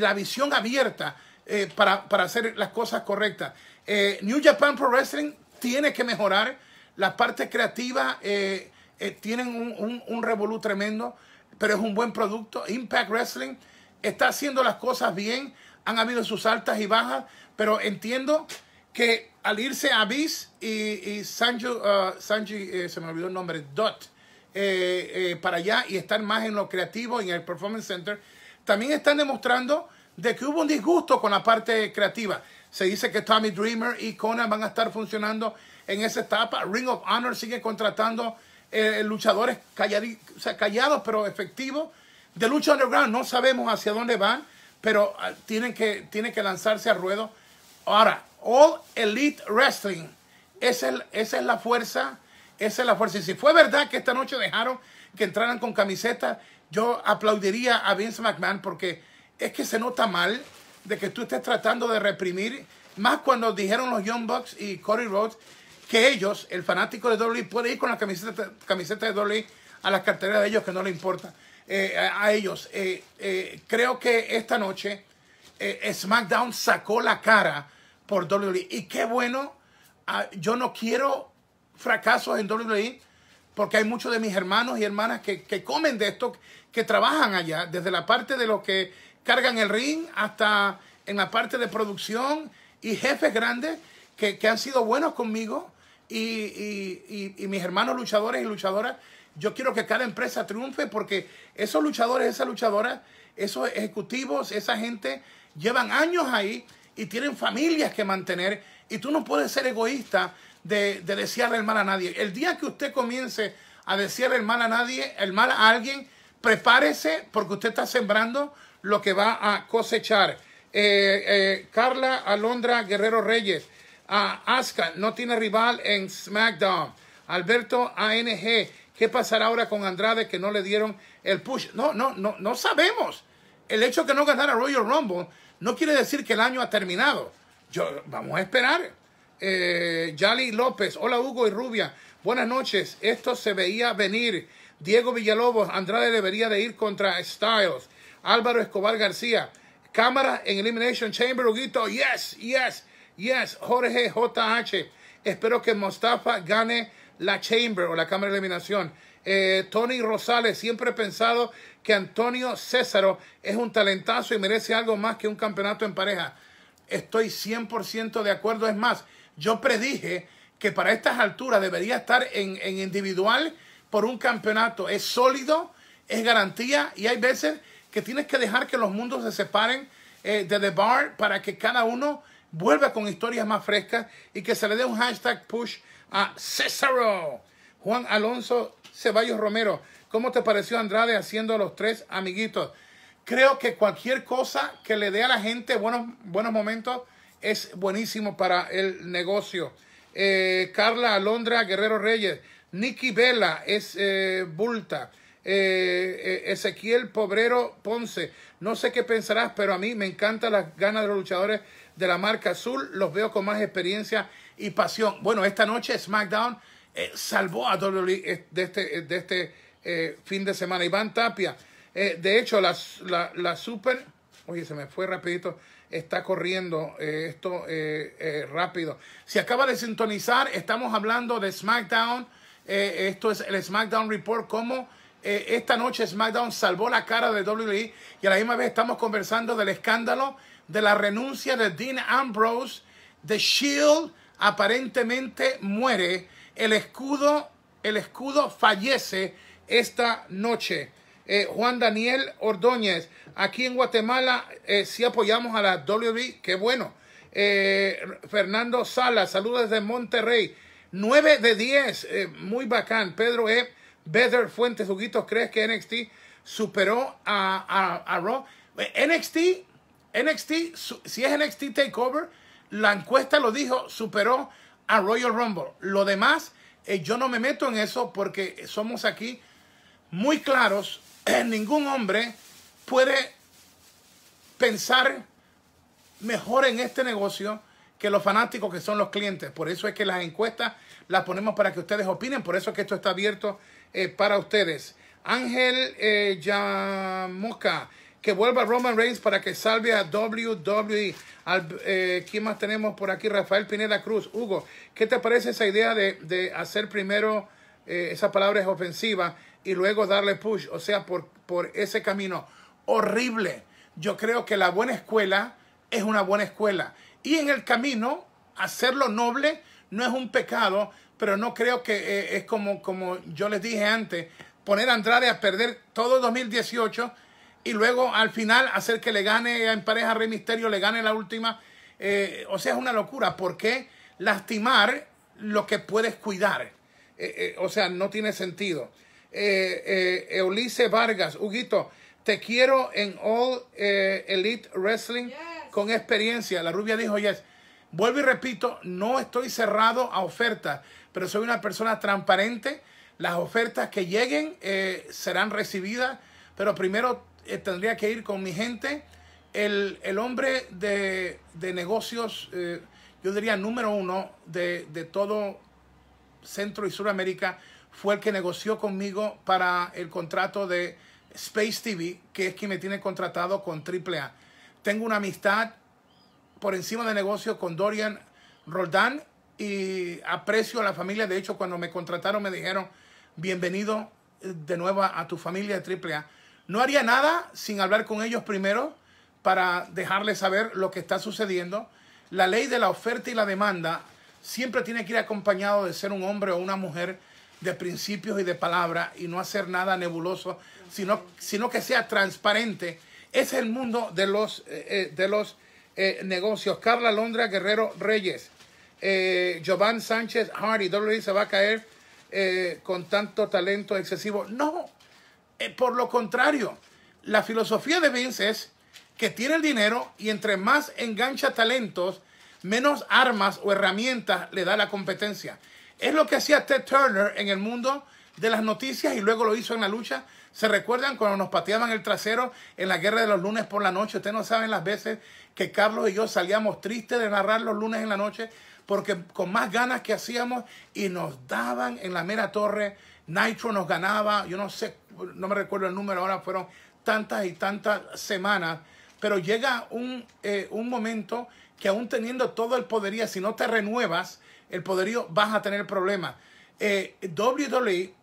la visión abierta eh, para, hacer las cosas correctas. Eh, New Japan Pro Wrestling tiene que mejorar la parte creativa. Eh, tienen un, un, un revolú tremendo, pero es un buen producto. Impact Wrestling está haciendo las cosas bien, han habido sus altas y bajas, pero entiendo que al irse a Abyss y, Sanji, Sanji uh, eh, se me olvidó el nombre, Dot, eh, eh, para allá y estar más en lo creativo, en el Performance Center, también están demostrando de que hubo un disgusto con la parte creativa. Se dice que Tommy Dreamer y Conan van a estar funcionando en esa etapa. Ring of Honor sigue contratando luchadores callados pero efectivos de lucha underground no sabemos hacia dónde van, pero ah, tienen que, tienen que lanzarse a ruedo. Ahora, All Elite Wrestling, esa es, esa es la fuerza, esa es la fuerza. Y si fue verdad que esta noche dejaron que entraran con camiseta, yo aplaudiría a Vince McMahon porque es que se nota mal de que tú estés tratando de reprimir, más cuando dijeron los Young Bucks y Cody Rhodes que ellos, el fanático de WWE, puede ir con la camiseta, camiseta de WWE a las carteras de ellos que no le importa. Eh, a ellos. Eh, eh, creo que esta noche SmackDown sacó la cara por WWE. Y qué bueno, ah, yo no quiero fracasos en WWE porque hay muchos de mis hermanos y hermanas que, comen de esto, que trabajan allá, desde la parte de los que cargan el ring hasta en la parte de producción y jefes grandes que, han sido buenos conmigo y mis hermanos luchadores y luchadoras yo quiero que cada empresa triunfe porque esos luchadores, esas luchadoras, esos ejecutivos, esa gente llevan años ahí y tienen familias que mantener y tú no puedes ser egoísta de, de desearle el mal a nadie. El día que usted comience a desearle el mal a nadie, el mal a alguien, prepárese porque usted está sembrando lo que va a cosechar. Eh, eh, Carla Alondra Guerrero Reyes, ah, Aska Asuka no tiene rival en SmackDown. Alberto ANG, ¿Qué pasará ahora con Andrade que no le dieron el push? No, no, no, no sabemos. El hecho de que no ganara Royal Rumble no quiere decir que el año ha terminado. Yo, vamos a esperar. Eh, Yali López, hola Hugo y Rubia, buenas noches. Esto se veía venir. Diego Villalobos, Andrade debería de ir contra Styles. Álvaro Escobar García, cámara en Elimination Chamber, Huguito, yes, yes, yes. Jorge JH, espero que Mostafa gane la Chamber o la Cámara de Eliminación. Eh, Tony Rosales, siempre he pensado que Antonio Césaro es un talentazo y merece algo más que un campeonato en pareja. Estoy 100% de acuerdo. Es más, yo predije que para estas alturas debería estar en, individual por un campeonato. Es sólido, es garantía y hay veces que tienes que dejar que los mundos se separen eh, de The Bar para que cada uno vuelva con historias más frescas y que se le dé un hashtag push a Juan Alonso Ceballos Romero, ¿cómo te pareció Andrade haciendo los tres amiguitos? Creo que cualquier cosa que le dé a la gente buenos, buenos momentos es buenísimo para el negocio. Eh, Carla Alondra Guerrero Reyes, Nicky Vela es eh, Bulta, eh, Ezequiel Pobrero Ponce. No sé qué pensarás, pero a mí me encantan las ganas de los luchadores de la marca azul. Los veo con más experiencia y pasión. Bueno, esta noche SmackDown eh, salvó a WWE de este, eh, de este eh, fin de semana. Iván Tapia, de hecho, la, super, oye, se me fue rapidito, está corriendo esto rápido. Si acaba de sintonizar, estamos hablando de SmackDown. esto es el SmackDown Report, cómo esta noche SmackDown salvó la cara de WWE y a la misma vez estamos conversando del escándalo de la renuncia de Dean Ambrose, de Shield, aparentemente muere, el escudo, el escudo fallece esta noche. Eh, Juan Daniel Ordóñez, aquí en Guatemala, eh, si apoyamos a la WB, qué bueno. Eh, Fernando Sala, saludos desde Monterrey. 9 de 10, muy bacán. Pedro E. Better Fuentes Juguitos. ¿crees que NXT superó a, a, a Raw? NXT, NXT, si es NXT Takeover, la encuesta lo dijo, superó a Royal Rumble. Lo demás, eh, yo no me meto en eso porque somos aquí muy claros. Eh, ningún hombre puede pensar mejor en este negocio que los fanáticos que son los clientes. Por eso es que las encuestas las ponemos para que ustedes opinen. Por eso es que esto está abierto eh, para ustedes. Ángel Yamoca que vuelva Roman Reigns para que salve a WWE. Eh, ¿Quién más tenemos por aquí? Rafael Pineda Cruz. Hugo, ¿qué te parece esa idea de, hacer primero eh, esa palabra es ofensiva y luego darle push? O sea, por, por ese camino. Horrible. Yo creo que la buena escuela es una buena escuela. Y en el camino, hacerlo noble no es un pecado, pero no creo que eh, es como, como yo les dije antes, poner a Andrade a perder todo 2018 y luego al final hacer que le gane en pareja Rey Misterio, le gane la última. Eh, o sea, es una locura. ¿Por qué lastimar lo que puedes cuidar? Eh, eh, o sea, no tiene sentido. Eulise Vargas, Huguito, te quiero en All Elite Wrestling con experiencia. La rubia dijo yes. Vuelvo y repito, no estoy cerrado a ofertas, pero soy una persona transparente. Las ofertas que lleguen serán recibidas, pero primero eh, tendría que ir con mi gente. El, hombre de, negocios, eh, yo diría número uno de, todo Centro y Suramérica, fue el que negoció conmigo para el contrato de Space TV, que es quien me tiene contratado con AAA. Tengo una amistad por encima de negocio con Dorian Roldán y aprecio a la familia. De hecho, cuando me contrataron me dijeron, bienvenido de nuevo a tu familia de AAA. No haría nada sin hablar con ellos primero para dejarles saber lo que está sucediendo. La ley de la oferta y la demanda siempre tiene que ir acompañado de ser un hombre o una mujer de principios y de palabra y no hacer nada nebuloso, sino, sino que sea transparente. Es el mundo de los, eh, eh, de los eh, negocios. Carla Londra Guerrero Reyes, eh, Giovanni Sánchez Hardy, Dolores se va a caer con tanto talento excesivo. No, eh, por lo contrario, la filosofía de Vince es que tiene el dinero y entre más engancha talentos, menos armas o herramientas le da la competencia. Es lo que hacía Ted Turner en el mundo de las noticias y luego lo hizo en la lucha. ¿Se recuerdan cuando nos pateaban el trasero en la guerra de los lunes por la noche? Ustedes no saben las veces que Carlos y yo salíamos tristes de narrar los lunes en la noche porque con más ganas que hacíamos y nos daban en la mera torre. Nitro nos ganaba, yo no sé no me recuerdo el número ahora, fueron tantas y tantas semanas, pero llega eh, un, momento que aún teniendo todo el poderío, si no te renuevas el poderío, vas a tener problemas. Eh, WWE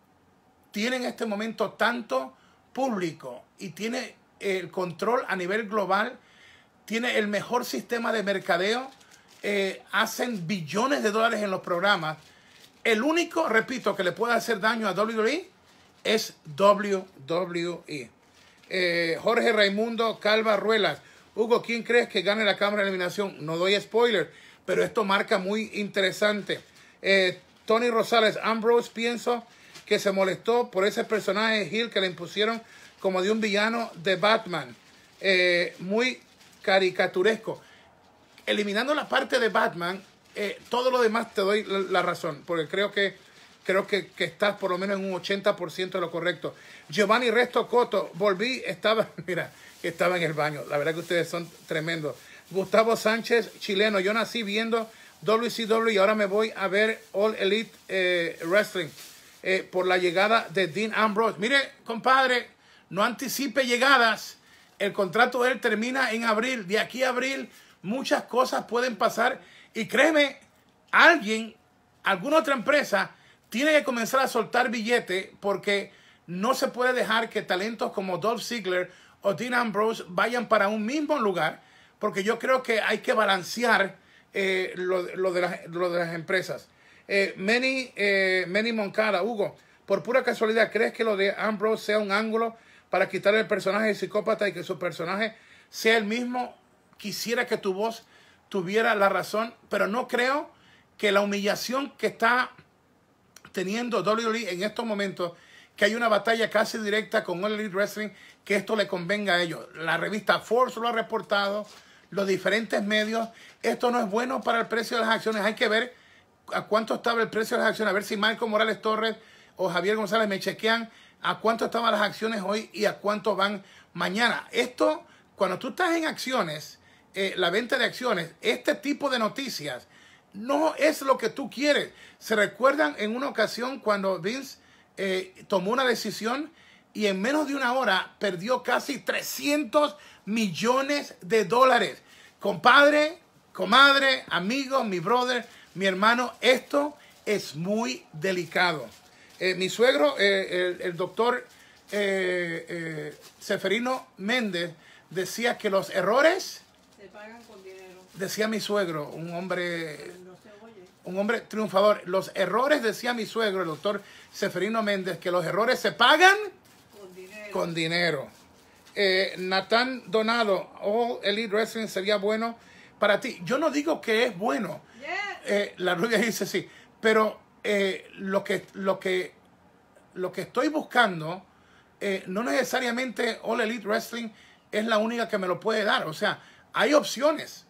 tiene en este momento tanto público y tiene el control a nivel global, tiene el mejor sistema de mercadeo, eh, hacen billones de dólares en los programas. El único, repito, que le puede hacer daño a WWE es WWE. Eh, Jorge Raimundo Calva Ruelas. Hugo, ¿quién crees que gane la Cámara de Eliminación? No doy spoiler, pero esto marca muy interesante. Eh, Tony Rosales, Ambrose, pienso que se molestó por ese personaje Hill que le impusieron como de un villano de Batman. Eh, muy caricaturesco. Eliminando la parte de Batman, todo lo demás te doy la razón, porque creo que creo que, que estás por lo menos en un 80% de lo correcto. Giovanni Resto Coto, volví, estaba, mira, estaba en el baño. La verdad que ustedes son tremendos. Gustavo Sánchez, chileno, yo nací viendo WCW y ahora me voy a ver All Elite eh, Wrestling eh, por la llegada de Dean Ambrose. Mire, compadre, no anticipe llegadas. El contrato de él termina en abril. De aquí a abril muchas cosas pueden pasar. Y créeme, alguien, alguna otra empresa tiene que comenzar a soltar billete porque no se puede dejar que talentos como Dolph Ziggler o Dean Ambrose vayan para un mismo lugar, porque yo creo que hay que balancear eh, lo, de las, empresas. Eh, eh, Manny, Moncada, Hugo, por pura casualidad, ¿crees que lo de Ambrose sea un ángulo para quitar el personaje de psicópata y que su personaje sea el mismo? Quisiera que tu voz tuviera la razón, pero no creo que la humillación que está teniendo WWE en estos momentos que hay una batalla casi directa con All Elite Wrestling, que esto le convenga a ellos. La revista Force lo ha reportado, los diferentes medios. Esto no es bueno para el precio de las acciones. Hay que ver a cuánto estaba el precio de las acciones, a ver si Marco Morales Torres o Javier González me chequean a cuánto estaban las acciones hoy y a cuánto van mañana. Esto, cuando tú estás en acciones, eh, la venta de acciones, este tipo de noticias no es lo que tú quieres. ¿Se recuerdan en una ocasión cuando Vince eh, tomó una decisión y en menos de una hora perdió casi 300 millones de dólares? Compadre, comadre, amigo, mi brother, mi hermano, esto es muy delicado. Eh, mi suegro, eh, el, el, doctor Seferino Méndez, decía que los errores... Se pagan con dinero decía mi suegro, un hombre un hombre triunfador. Los errores, decía mi suegro, el doctor Seferino Méndez, que los errores se pagan con dinero. Con eh, Natán Donado, All Elite Wrestling sería bueno para ti. Yo no digo que es bueno. Eh, la rubia dice sí, pero eh, lo, que, lo, que, lo que estoy buscando, no necesariamente All Elite Wrestling es la única que me lo puede dar. O sea, hay opciones.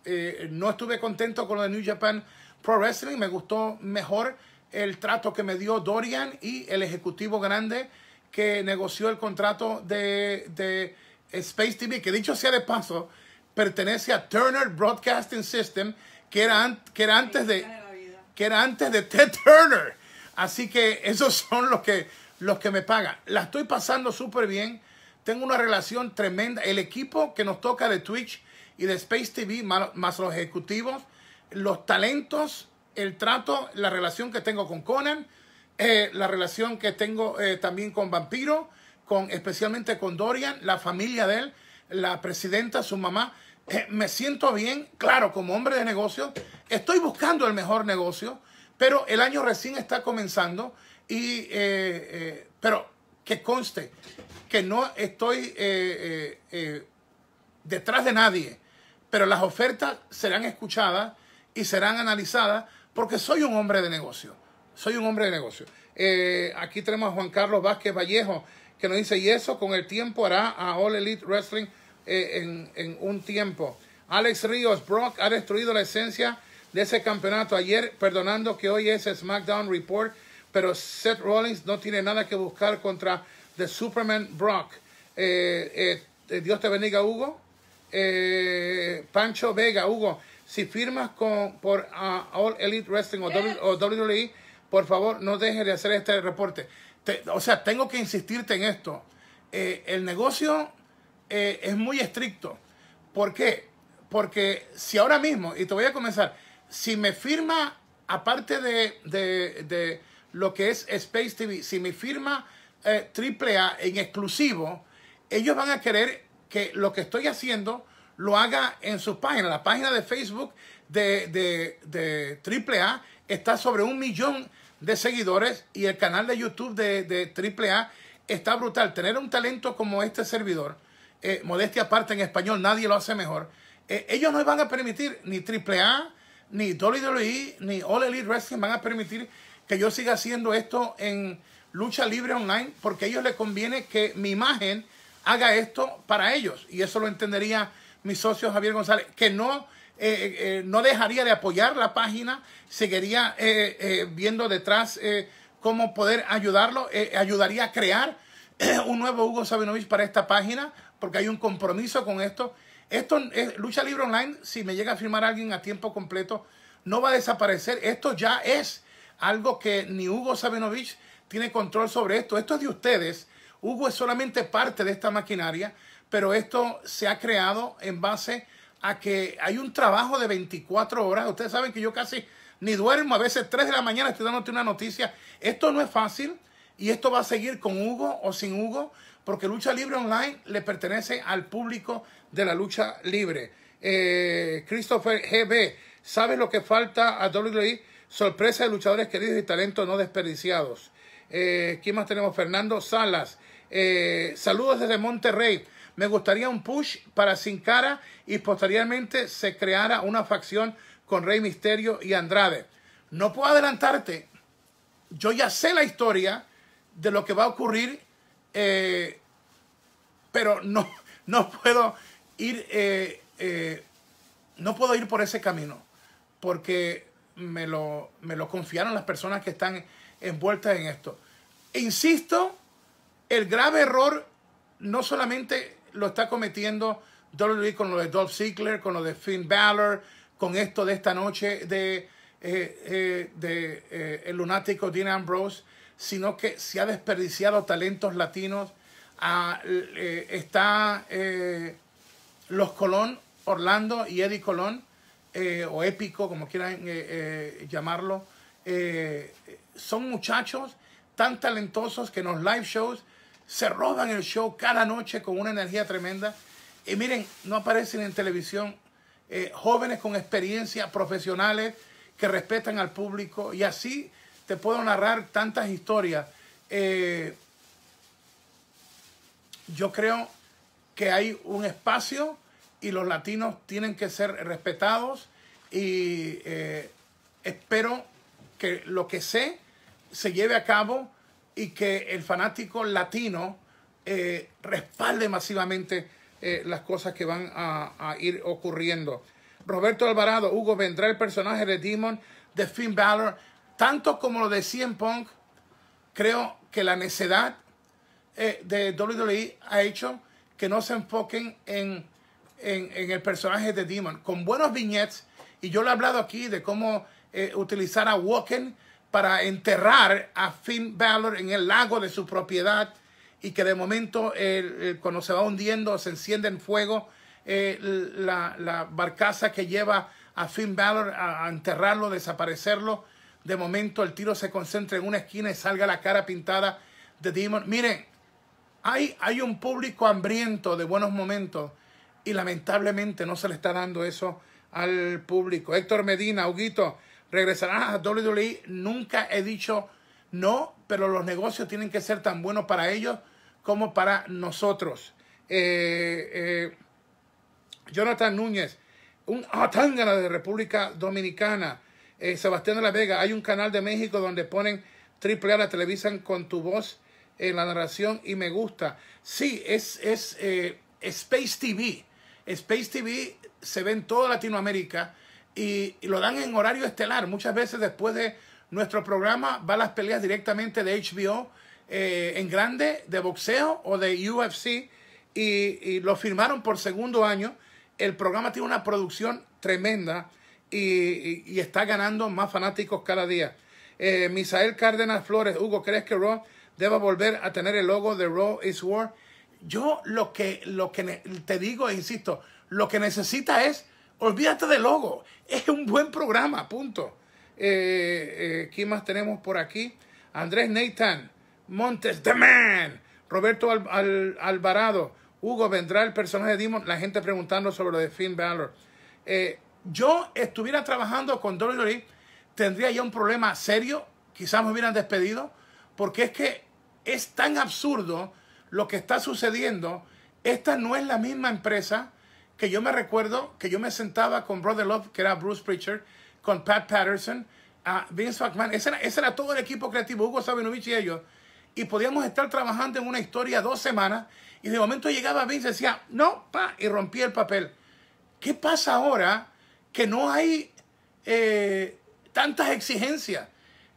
no estuve contento con lo de New Japan Pro Wrestling. Me gustó mejor el trato que me dio Dorian y el ejecutivo grande que negoció el contrato de, Space TV, que dicho sea de paso, pertenece a Turner Broadcasting System, que era, que era antes de que era antes de Ted Turner. Así que esos son los que, los que me pagan. La estoy pasando súper bien. Tengo una relación tremenda. El equipo que nos toca de Twitch y de Space TV, más los ejecutivos, los talentos, el trato, la relación que tengo con Conan, eh, la relación que tengo eh, también con Vampiro, con, especialmente con Dorian, la familia de él, la presidenta, su mamá. Eh, me siento bien, claro, como hombre de negocio, estoy buscando el mejor negocio, pero el año recién está comenzando y, pero que conste que no estoy detrás de nadie, pero las ofertas serán escuchadas y serán analizadas porque soy un hombre de negocio. Soy un hombre de negocio. Eh, aquí tenemos a Juan Carlos Vázquez Vallejo que nos dice, y eso con el tiempo hará a All Elite Wrestling eh, en, un tiempo. Alex Ríos, Brock ha destruido la esencia de ese campeonato ayer, perdonando que hoy es SmackDown Report, pero Seth Rollins no tiene nada que buscar contra The Superman Brock. Eh, Dios te bendiga, Hugo. Pancho Vega, Hugo, si firmas con, por uh, All Elite Wrestling o, WWE, por favor, no dejes de hacer este reporte. o sea, tengo que insistirte en esto. Eh, el negocio eh, es muy estricto. ¿Por qué? Porque si ahora mismo, y te voy a comenzar, si me firma, aparte de, de, de lo que es Space TV, si me firma eh, AAA en exclusivo, ellos van a querer que lo que estoy haciendo lo haga en su página. La página de Facebook de, de, de AAA está sobre un millón de seguidores y el canal de YouTube de, de AAA está brutal. Tener un talento como este servidor, eh, modestia aparte en español, nadie lo hace mejor. Eh, ellos no van a permitir ni AAA, ni WWE, ni All Elite Wrestling van a permitir que yo siga haciendo esto en lucha libre online porque a ellos les conviene que mi imagen haga esto para ellos y eso lo entendería mi socio Javier González, que no, eh, eh, eh, no dejaría de apoyar la página, seguiría viendo detrás cómo poder ayudarlo, ayudaría a crear un nuevo Hugo Sabinovich para esta página, porque hay un compromiso con esto. Esto es lucha libre online, si me llega a firmar alguien a tiempo completo, no va a desaparecer. Esto ya es algo que ni Hugo Sabinovich tiene control sobre esto. Esto es de ustedes. Hugo es solamente parte de esta maquinaria pero esto se ha creado en base a que hay un trabajo de 24 horas. Ustedes saben que yo casi ni duermo, a veces 3 de la mañana estoy dándote una noticia. Esto no es fácil y esto va a seguir con Hugo o sin Hugo, porque Lucha Libre Online le pertenece al público de la lucha libre. Eh, Christopher GB, ¿sabes lo que falta a WWE? Sorpresa de luchadores queridos y talentos no desperdiciados. Eh, ¿Quién más tenemos? Fernando Salas. Eh, saludos desde Monterrey. Me gustaría un push para Sin Cara y posteriormente se creara una facción con Rey Misterio y Andrade. No puedo adelantarte. Yo ya sé la historia de lo que va a ocurrir, eh, pero no, no puedo ir, eh, eh, no puedo ir por ese camino, porque me lo, me lo confiaron las personas que están envueltas en esto. insisto, el grave error no solamente lo está cometiendo WWE con lo de Dolph Ziggler, con lo de Finn Balor, con esto de esta noche de, eh, eh, eh, el lunático Dean Ambrose, sino que se ha desperdiciado talentos latinos. Ah, está los Colón, Orlando y Eddie Colón, o Épico, como quieran llamarlo. son muchachos tan talentosos que en los live shows se roban el show cada noche con una energía tremenda. Y miren, no aparecen en televisión eh, jóvenes con experiencia, profesionales que respetan al público. Y así te puedo narrar tantas historias. Eh, yo creo que hay un espacio y los latinos tienen que ser respetados y eh, espero que lo que sé se lleve a cabo y que el fanático latino eh, respalde masivamente eh, las cosas que van a, ir ocurriendo. Roberto Alvarado, Hugo, vendrá el personaje de Demon, de Finn Balor, tanto como lo de en Punk, creo que la necedad eh, de WWE ha hecho que no se enfoquen en, el personaje de Demon, con buenos viñetes, y yo lo he hablado aquí de cómo utilizar a Walken para enterrar a Finn Balor en el lago de su propiedad y que de momento cuando se va hundiendo se enciende en fuego eh, la, barcaza que lleva a Finn Balor a, enterrarlo, desaparecerlo. De momento el tiro se concentra en una esquina y salga la cara pintada de Demon. Miren, hay, hay un público hambriento de buenos momentos y lamentablemente no se le está dando eso al público. Héctor Medina, Huguito regresarán a WWE. Nunca he dicho no, pero los negocios tienen que ser tan buenos para ellos como para nosotros. Eh, eh, Jonathan Núñez, un atángana de República Dominicana. Eh, Sebastián de la Vega, hay un canal de México donde ponen triple A, la televisan con tu voz en la narración y me gusta. Sí, es, es Space TV. Space TV se ve en toda Latinoamérica y, lo dan en horario estelar. Muchas veces después de nuestro programa va las peleas directamente de HBO eh, en grande, de boxeo o de UFC. Y, lo firmaron por segundo año. El programa tiene una producción tremenda y, está ganando más fanáticos cada día. Eh, Misael Cárdenas Flores, Hugo, ¿crees que Raw deba volver a tener el logo de Raw is War? Yo lo que, lo que te digo, e insisto, lo que necesita es Olvídate de logo. Es un buen programa, punto. Eh, eh, ¿Quién más tenemos por aquí? Andrés Nathan, Montes, The Man, Roberto Alvarado, Hugo, vendrá el personaje de Demon, la gente preguntando sobre lo de Finn Balor. Eh, yo estuviera trabajando con WWE, tendría ya un problema serio, quizás me hubieran despedido, porque es que es tan absurdo lo que está sucediendo. Esta no es la misma empresa que yo me recuerdo que yo me sentaba con Brother Love, que era Bruce preacher con Pat Patterson, a Vince McMahon. Ese era, todo el equipo creativo, Hugo Sabinovich y ellos. Y podíamos estar trabajando en una historia dos semanas. Y de momento llegaba Vince y decía, no, pa, y rompía el papel. ¿Qué pasa ahora que no hay eh, tantas exigencias?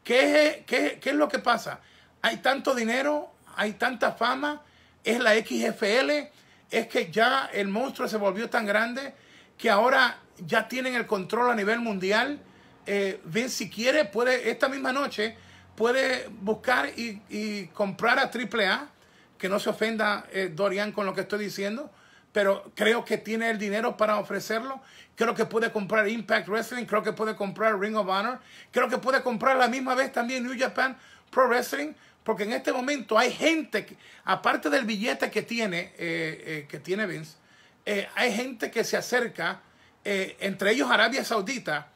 ¿Qué qué, ¿Qué es lo que pasa? Hay tanto dinero, hay tanta fama, es la XFL, es que ya el monstruo se volvió tan grande que ahora ya tienen el control a nivel mundial. Eh, Ven si quiere, puede esta misma noche puede buscar y, comprar a AAA. Que no se ofenda eh, Dorian con lo que estoy diciendo, pero creo que tiene el dinero para ofrecerlo. Creo que puede comprar Impact Wrestling, creo que puede comprar Ring of Honor, creo que puede comprar la misma vez también New Japan Pro Wrestling, porque en este momento hay gente, que, aparte del billete que tiene, eh, eh, que tiene Vince, eh, hay gente que se acerca, entre ellos Arabia Saudita,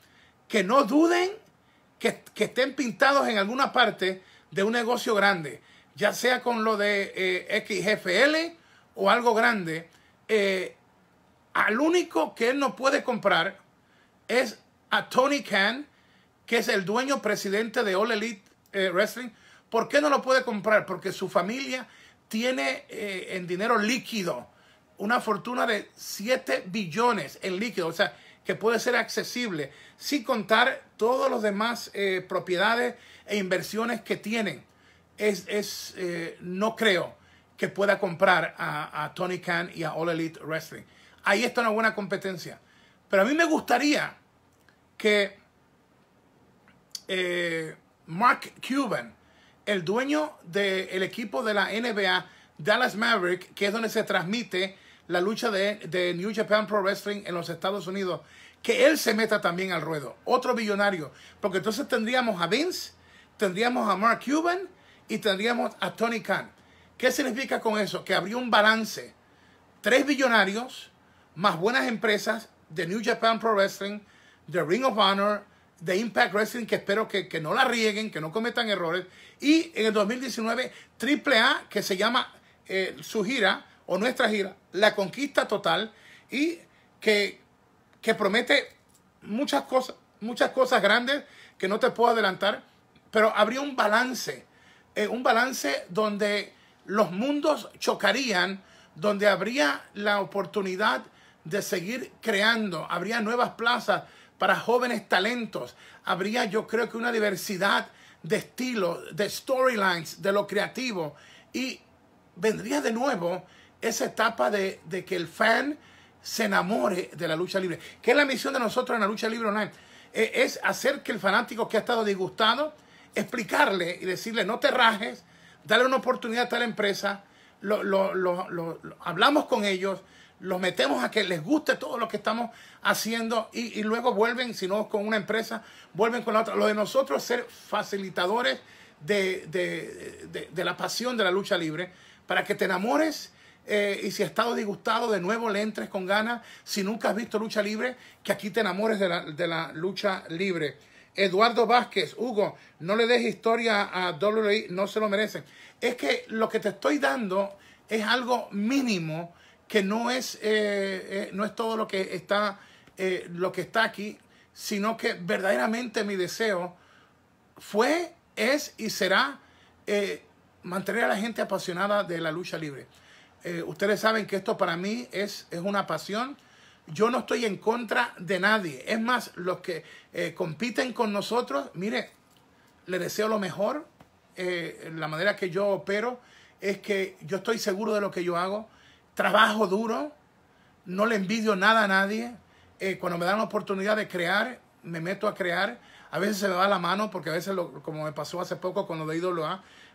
que no duden que, que, estén pintados en alguna parte de un negocio grande, ya sea con lo de XFL o algo grande. al único que él no puede comprar es a Tony Khan, que es el dueño presidente de All Elite Wrestling ¿Por qué no lo puede comprar? Porque su familia tiene eh, en dinero líquido una fortuna de 7 billones en líquido, o sea, que puede ser accesible, sin contar todas las demás eh, propiedades e inversiones que tienen. Es, eh, no creo que pueda comprar a, Tony Khan y a All Elite Wrestling. Ahí está una buena competencia. Pero a mí me gustaría que Mark Cuban el dueño del equipo de la NBA, Dallas Maverick, que es donde se transmite la lucha de, de, New Japan Pro Wrestling en los Estados Unidos, que él se meta también al ruedo, otro billonario, porque entonces tendríamos a Vince, tendríamos a Mark Cuban y tendríamos a Tony Khan. ¿Qué significa con eso? Que habría un balance, tres billonarios, más buenas empresas de New Japan Pro Wrestling, de Ring of Honor, de Impact Wrestling, que espero que, no la rieguen, que no cometan errores. Y en el 2019, AAA, que se llama eh, su gira o nuestra gira, La Conquista Total, y que, promete muchas cosas, muchas cosas grandes que no te puedo adelantar, pero habría un balance, eh, un balance donde los mundos chocarían, donde habría la oportunidad de seguir creando, habría nuevas plazas para jóvenes talentos. Habría yo creo que una diversidad de estilos, de storylines, de lo creativo. Y vendría de nuevo esa etapa de, que el fan se enamore de la lucha libre. ¿Qué es la misión de nosotros en la lucha libre online. Eh, es hacer que el fanático que ha estado disgustado, explicarle y decirle no te rajes, darle una oportunidad a tal empresa. Lo, hablamos con ellos, los metemos a que les guste todo lo que estamos haciendo y, luego vuelven, si no con una empresa, vuelven con la otra. Lo de nosotros ser facilitadores de, la pasión de la lucha libre para que te enamores. Eh, y si has estado disgustado, de nuevo le entres con ganas. Si nunca has visto lucha libre, que aquí te enamores de la, de la lucha libre. Eduardo Vázquez, Hugo, no le des historia a WWE, no se lo merecen. Es que lo que te estoy dando es algo mínimo que no es, eh, eh, no es todo lo que, está, eh, lo que está aquí, sino que verdaderamente mi deseo fue, es y será mantener a la gente apasionada de la lucha libre. ustedes saben que esto para mí es, es una pasión. Yo no estoy en contra de nadie. Es más, los que compiten con nosotros, mire, les deseo lo mejor. la manera que yo opero es que yo estoy seguro de lo que yo hago trabajo duro, no le envidio nada a nadie. Eh, cuando me dan la oportunidad de crear, me meto a crear. A veces se me va la mano porque a veces, como me pasó hace poco con lo de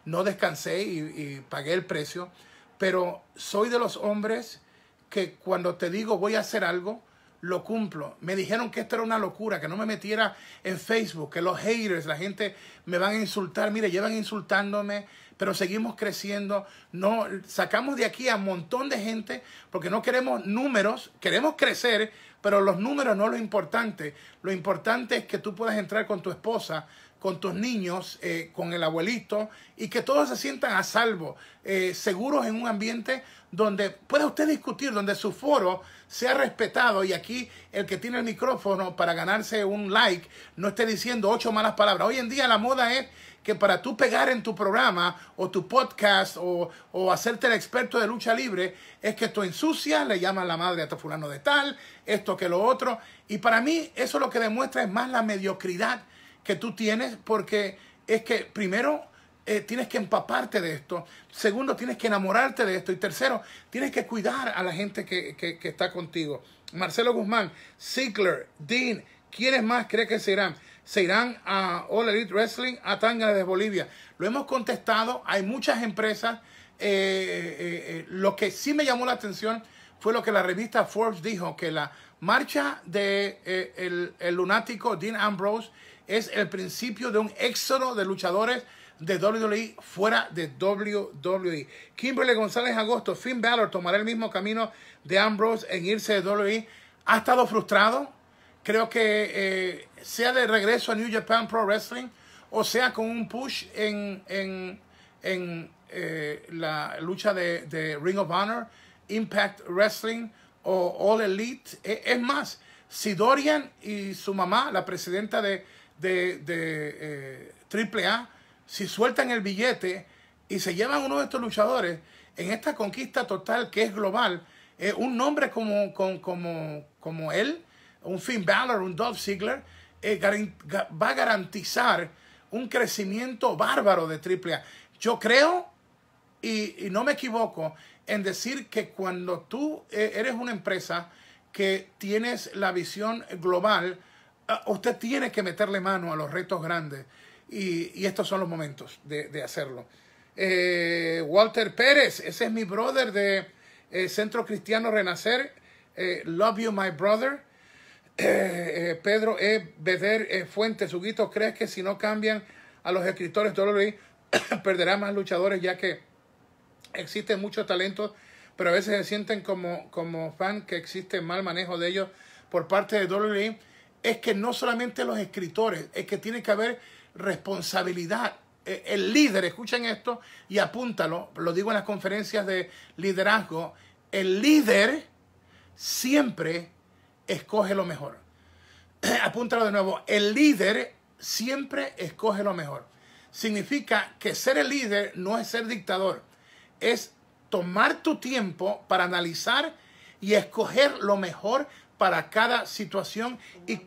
no descansé y, y pagué el precio. Pero soy de los hombres que cuando te digo voy a hacer algo, lo cumplo. Me dijeron que esto era una locura, que no me metiera en Facebook, que los haters, la gente me van a insultar. Mire, llevan insultándome pero seguimos creciendo. No sacamos de aquí a un montón de gente porque no queremos números, queremos crecer, pero los números no es lo importante. Lo importante es que tú puedas entrar con tu esposa, con tus niños, eh, con el abuelito y que todos se sientan a salvo, eh, seguros en un ambiente donde pueda usted discutir, donde su foro sea respetado y aquí el que tiene el micrófono para ganarse un like no esté diciendo ocho malas palabras. Hoy en día la moda es que para tú pegar en tu programa o tu podcast o, hacerte el experto de lucha libre, es que tú ensucias, le llaman la madre a fulano de tal, esto que lo otro. Y para mí eso lo que demuestra es más la mediocridad que tú tienes porque es que primero eh, tienes que empaparte de esto. Segundo, tienes que enamorarte de esto. Y tercero, tienes que cuidar a la gente que, está contigo. Marcelo Guzmán, Ziegler, Dean, ¿quiénes más cree que se irán? Se irán a All Elite Wrestling, a Tanga de Bolivia. Lo hemos contestado, hay muchas empresas. Eh, eh, lo que sí me llamó la atención fue lo que la revista Forbes dijo, que la marcha de el, el lunático Dean Ambrose es el principio de un éxodo de luchadores de WWE fuera de WWE. Kimberly González Agosto, Finn Balor tomará el mismo camino de Ambrose en irse de WWE. Ha estado frustrado. Creo que eh, sea de regreso a New Japan Pro Wrestling o sea con un push en, en, en eh, la lucha de, Ring of Honor, Impact Wrestling o All Elite. E, es más, si Dorian y su mamá, la presidenta de, de, de AAA, eh, si sueltan el billete y se llevan uno de estos luchadores en esta conquista total que es global, eh, un nombre como, él, un Finn Balor, un Dolph Ziggler, eh, va a garantizar un crecimiento bárbaro de AAA. Yo creo, y, no me equivoco, en decir que cuando tú eh, eres una empresa que tienes la visión global, usted tiene que meterle mano a los retos grandes y, estos son los momentos de, hacerlo. Eh, Walter Pérez, ese es mi brother de eh, Centro Cristiano Renacer. Eh, love you, my brother. Pedro E. Beder Fuentes, Huguito, ¿crees que si no cambian a los escritores WWE perderá más luchadores ya que existen muchos talento. pero a veces se sienten como, como fan que existe mal manejo de ellos por parte de WWE? Es que no solamente los escritores, es que tiene que haber responsabilidad. Eh, el líder, escuchen esto y apúntalo, lo digo en las conferencias de liderazgo, el líder siempre escoge lo mejor. Apúntalo de nuevo, el líder siempre escoge lo mejor. Significa que ser el líder no es ser dictador, es tomar tu tiempo para analizar y escoger lo mejor para cada situación y,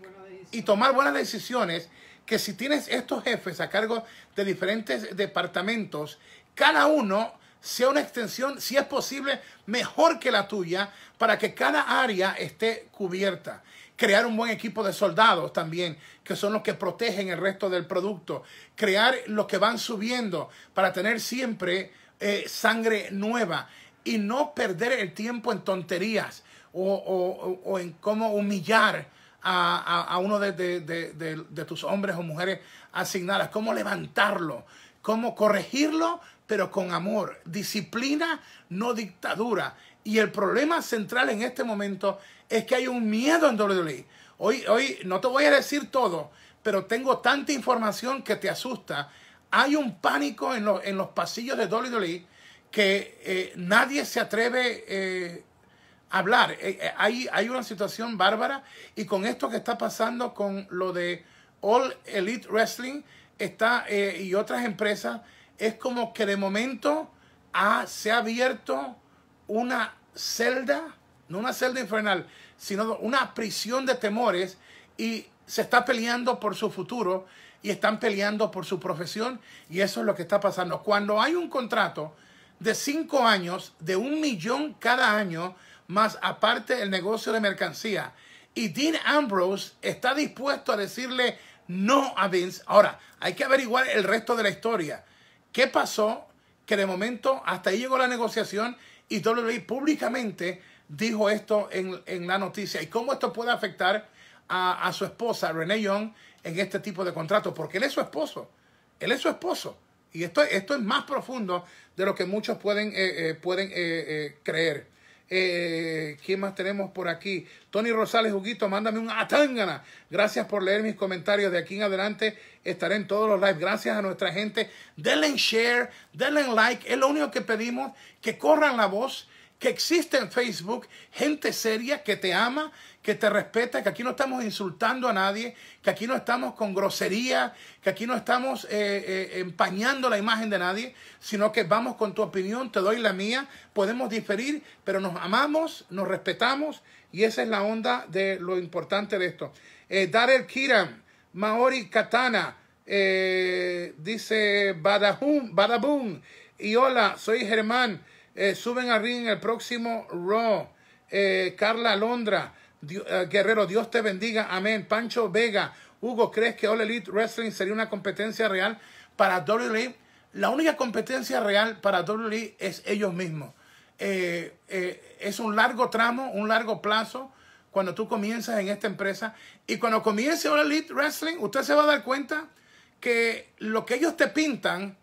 y tomar buenas decisiones que si tienes estos jefes a cargo de diferentes departamentos, cada uno sea una extensión, si es posible, mejor que la tuya, para que cada área esté cubierta. Crear un buen equipo de soldados también, que son los que protegen el resto del producto. Crear los que van subiendo para tener siempre eh, sangre nueva y no perder el tiempo en tonterías o, o en cómo humillar a, uno de, tus hombres o mujeres asignadas, cómo levantarlo, cómo corregirlo, pero con amor, disciplina, no dictadura. Y el problema central en este momento es que hay un miedo en Dolly Hoy, hoy no te voy a decir todo, pero tengo tanta información que te asusta. Hay un pánico en, los pasillos de Dolly que eh, nadie se atreve eh, hablar. Eh, eh, hay, hay una situación bárbara y con esto que está pasando con lo de All Elite Wrestling está, eh, y otras empresas, es como que de momento se ha abierto una celda, no una celda infernal, sino una prisión de temores y se está peleando por su futuro y están peleando por su profesión y eso es lo que está pasando. Cuando hay un contrato de cinco años, de un millón cada año, más aparte el negocio de mercancía. Y Dean Ambrose está dispuesto a decirle no a Vince. Ahora, hay que averiguar el resto de la historia. ¿Qué pasó? Que de momento hasta ahí llegó la negociación y WWE públicamente dijo esto en, la noticia. ¿Y cómo esto puede afectar a, su esposa, Renee Young, en este tipo de contratos? Porque él es su esposo. Él es su esposo. Y esto, es más profundo de lo que muchos pueden, eh, eh, pueden eh, creer. Eh, ¿Quién más tenemos por aquí? Tony Rosales Juguito, mándame un atángana. Gracias por leer mis comentarios. De aquí en adelante estaré en todos los lives. Gracias a nuestra gente. Denle share, denle like. Es lo único que pedimos, que corran la voz, que existe en Facebook gente seria que te ama, que te respeta, que aquí no estamos insultando a nadie, que aquí no estamos con grosería, que aquí no estamos eh, eh, empañando la imagen de nadie, sino que vamos con tu opinión, te doy la mía, podemos diferir, pero nos amamos, nos respetamos y esa es la onda de lo importante de esto. Eh, Darel Kiram, Maori Katana, eh, dice Badahum, Badabun. y hola, soy Germán, suben a ring el próximo Raw, Carla Londra, eh, Guerrero, Dios te bendiga. Amén. Pancho Vega, Hugo, ¿crees que All Elite Wrestling sería una competencia real para WWE? La única competencia real para WWE es ellos mismos. Eh, eh, es un largo tramo, un largo plazo cuando tú comienzas en esta empresa. Y cuando comience All Elite Wrestling, usted se va a dar cuenta que lo que ellos te pintan,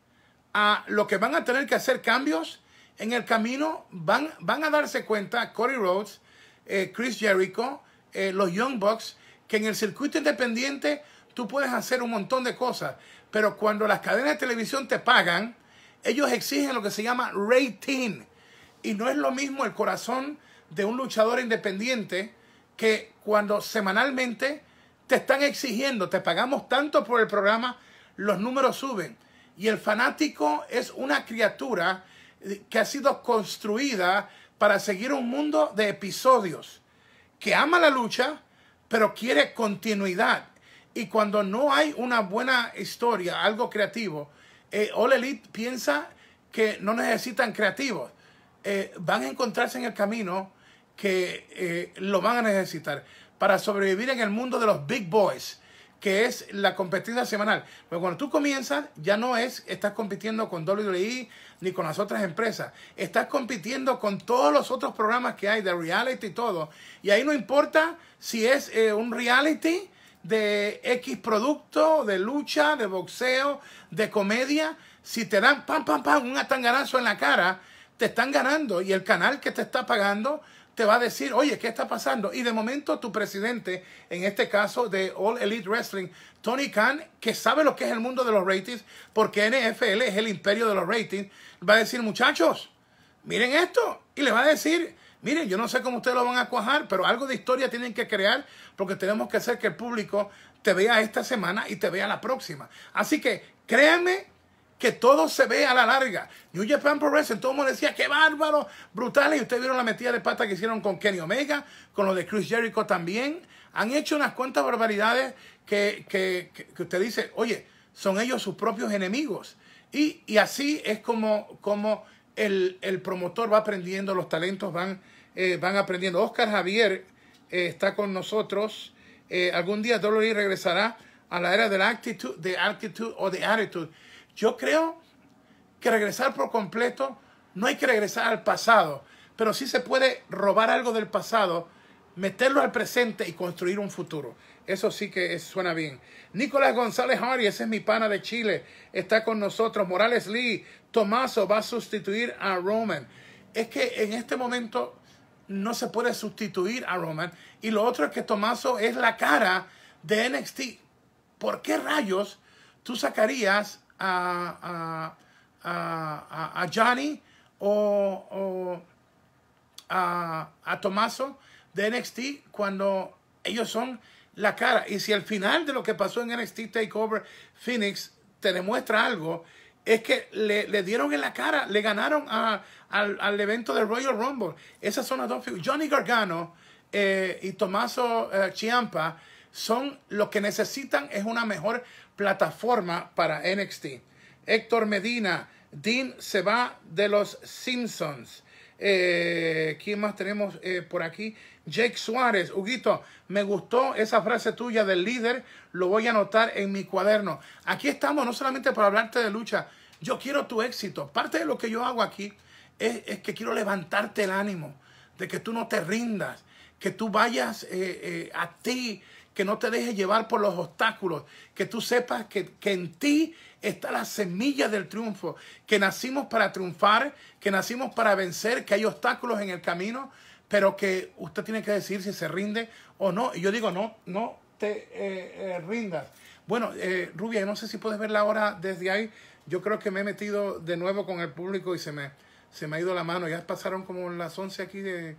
a lo que van a tener que hacer cambios en el camino, van, van a darse cuenta, Cody Rhodes, eh, Chris Jericho, eh, los Young Bucks, que en el circuito independiente tú puedes hacer un montón de cosas, pero cuando las cadenas de televisión te pagan, ellos exigen lo que se llama rating. Y no es lo mismo el corazón de un luchador independiente que cuando semanalmente te están exigiendo, te pagamos tanto por el programa, los números suben. Y el fanático es una criatura que ha sido construida para seguir un mundo de episodios que ama la lucha, pero quiere continuidad. Y cuando no hay una buena historia, algo creativo, eh, All Elite piensa que no necesitan creativos. Eh, van a encontrarse en el camino que eh, lo van a necesitar para sobrevivir en el mundo de los big boys, que es la competencia semanal. Pero pues cuando tú comienzas, ya no es, estás compitiendo con WWE ni con las otras empresas. Estás compitiendo con todos los otros programas que hay de reality y todo. Y ahí no importa si es eh, un reality de X producto, de lucha, de boxeo, de comedia. Si te dan pam, pam, pam, un atanganazo en la cara, te están ganando. Y el canal que te está pagando te va a decir, oye, ¿qué está pasando? Y de momento tu presidente, en este caso de All Elite Wrestling, Tony Khan, que sabe lo que es el mundo de los ratings, porque NFL es el imperio de los ratings, va a decir, muchachos, miren esto. Y le va a decir, miren, yo no sé cómo ustedes lo van a cuajar, pero algo de historia tienen que crear, porque tenemos que hacer que el público te vea esta semana y te vea la próxima. Así que créanme que todo se ve a la larga. New Japan Pro Wrestling, todo el mundo decía, qué bárbaro, brutal. Y ustedes vieron la metida de pata que hicieron con Kenny Omega, con lo de Chris Jericho también. Han hecho unas cuantas barbaridades que, que, que usted dice, oye, son ellos sus propios enemigos. Y, y así es como, como el, el, promotor va aprendiendo, los talentos van, eh, van aprendiendo. Oscar Javier eh, está con nosotros. Eh, algún día Dolly regresará a la era de la actitud, de actitud o de attitude. Yo creo que regresar por completo, no hay que regresar al pasado, pero sí se puede robar algo del pasado, meterlo al presente y construir un futuro. Eso sí que suena bien. Nicolás González Hardy, ese es mi pana de Chile, está con nosotros. Morales Lee, Tomaso va a sustituir a Roman. Es que en este momento no se puede sustituir a Roman. Y lo otro es que Tomaso es la cara de NXT. ¿Por qué rayos tú sacarías a, Johnny o, a, a Tomaso de NXT cuando ellos son la cara. Y si al final de lo que pasó en NXT Takeover Phoenix te demuestra algo, es que le, dieron en la cara, le ganaron a, al, evento del Royal Rumble. Esas son las dos figuras. Johnny Gargano eh, y Tomaso eh, Chiampa son lo que necesitan es una mejor plataforma para NXT. Héctor Medina, Dean se va de los Simpsons. Eh, ¿Quién más tenemos eh, por aquí? Jake Suárez, Huguito, me gustó esa frase tuya del líder, lo voy a anotar en mi cuaderno. Aquí estamos no solamente para hablarte de lucha, yo quiero tu éxito. Parte de lo que yo hago aquí es, que quiero levantarte el ánimo, de que tú no te rindas, que tú vayas eh, a ti, que no te dejes llevar por los obstáculos, que tú sepas que, en ti está la semilla del triunfo, que nacimos para triunfar, que nacimos para vencer, que hay obstáculos en el camino, pero que usted tiene que decir si se rinde o no. Y yo digo, no, no te eh, eh, rindas. Bueno, eh, Rubia, no sé si puedes ver la hora desde ahí. Yo creo que me he metido de nuevo con el público y se me, se me ha ido la mano. Ya pasaron como las 11 aquí de...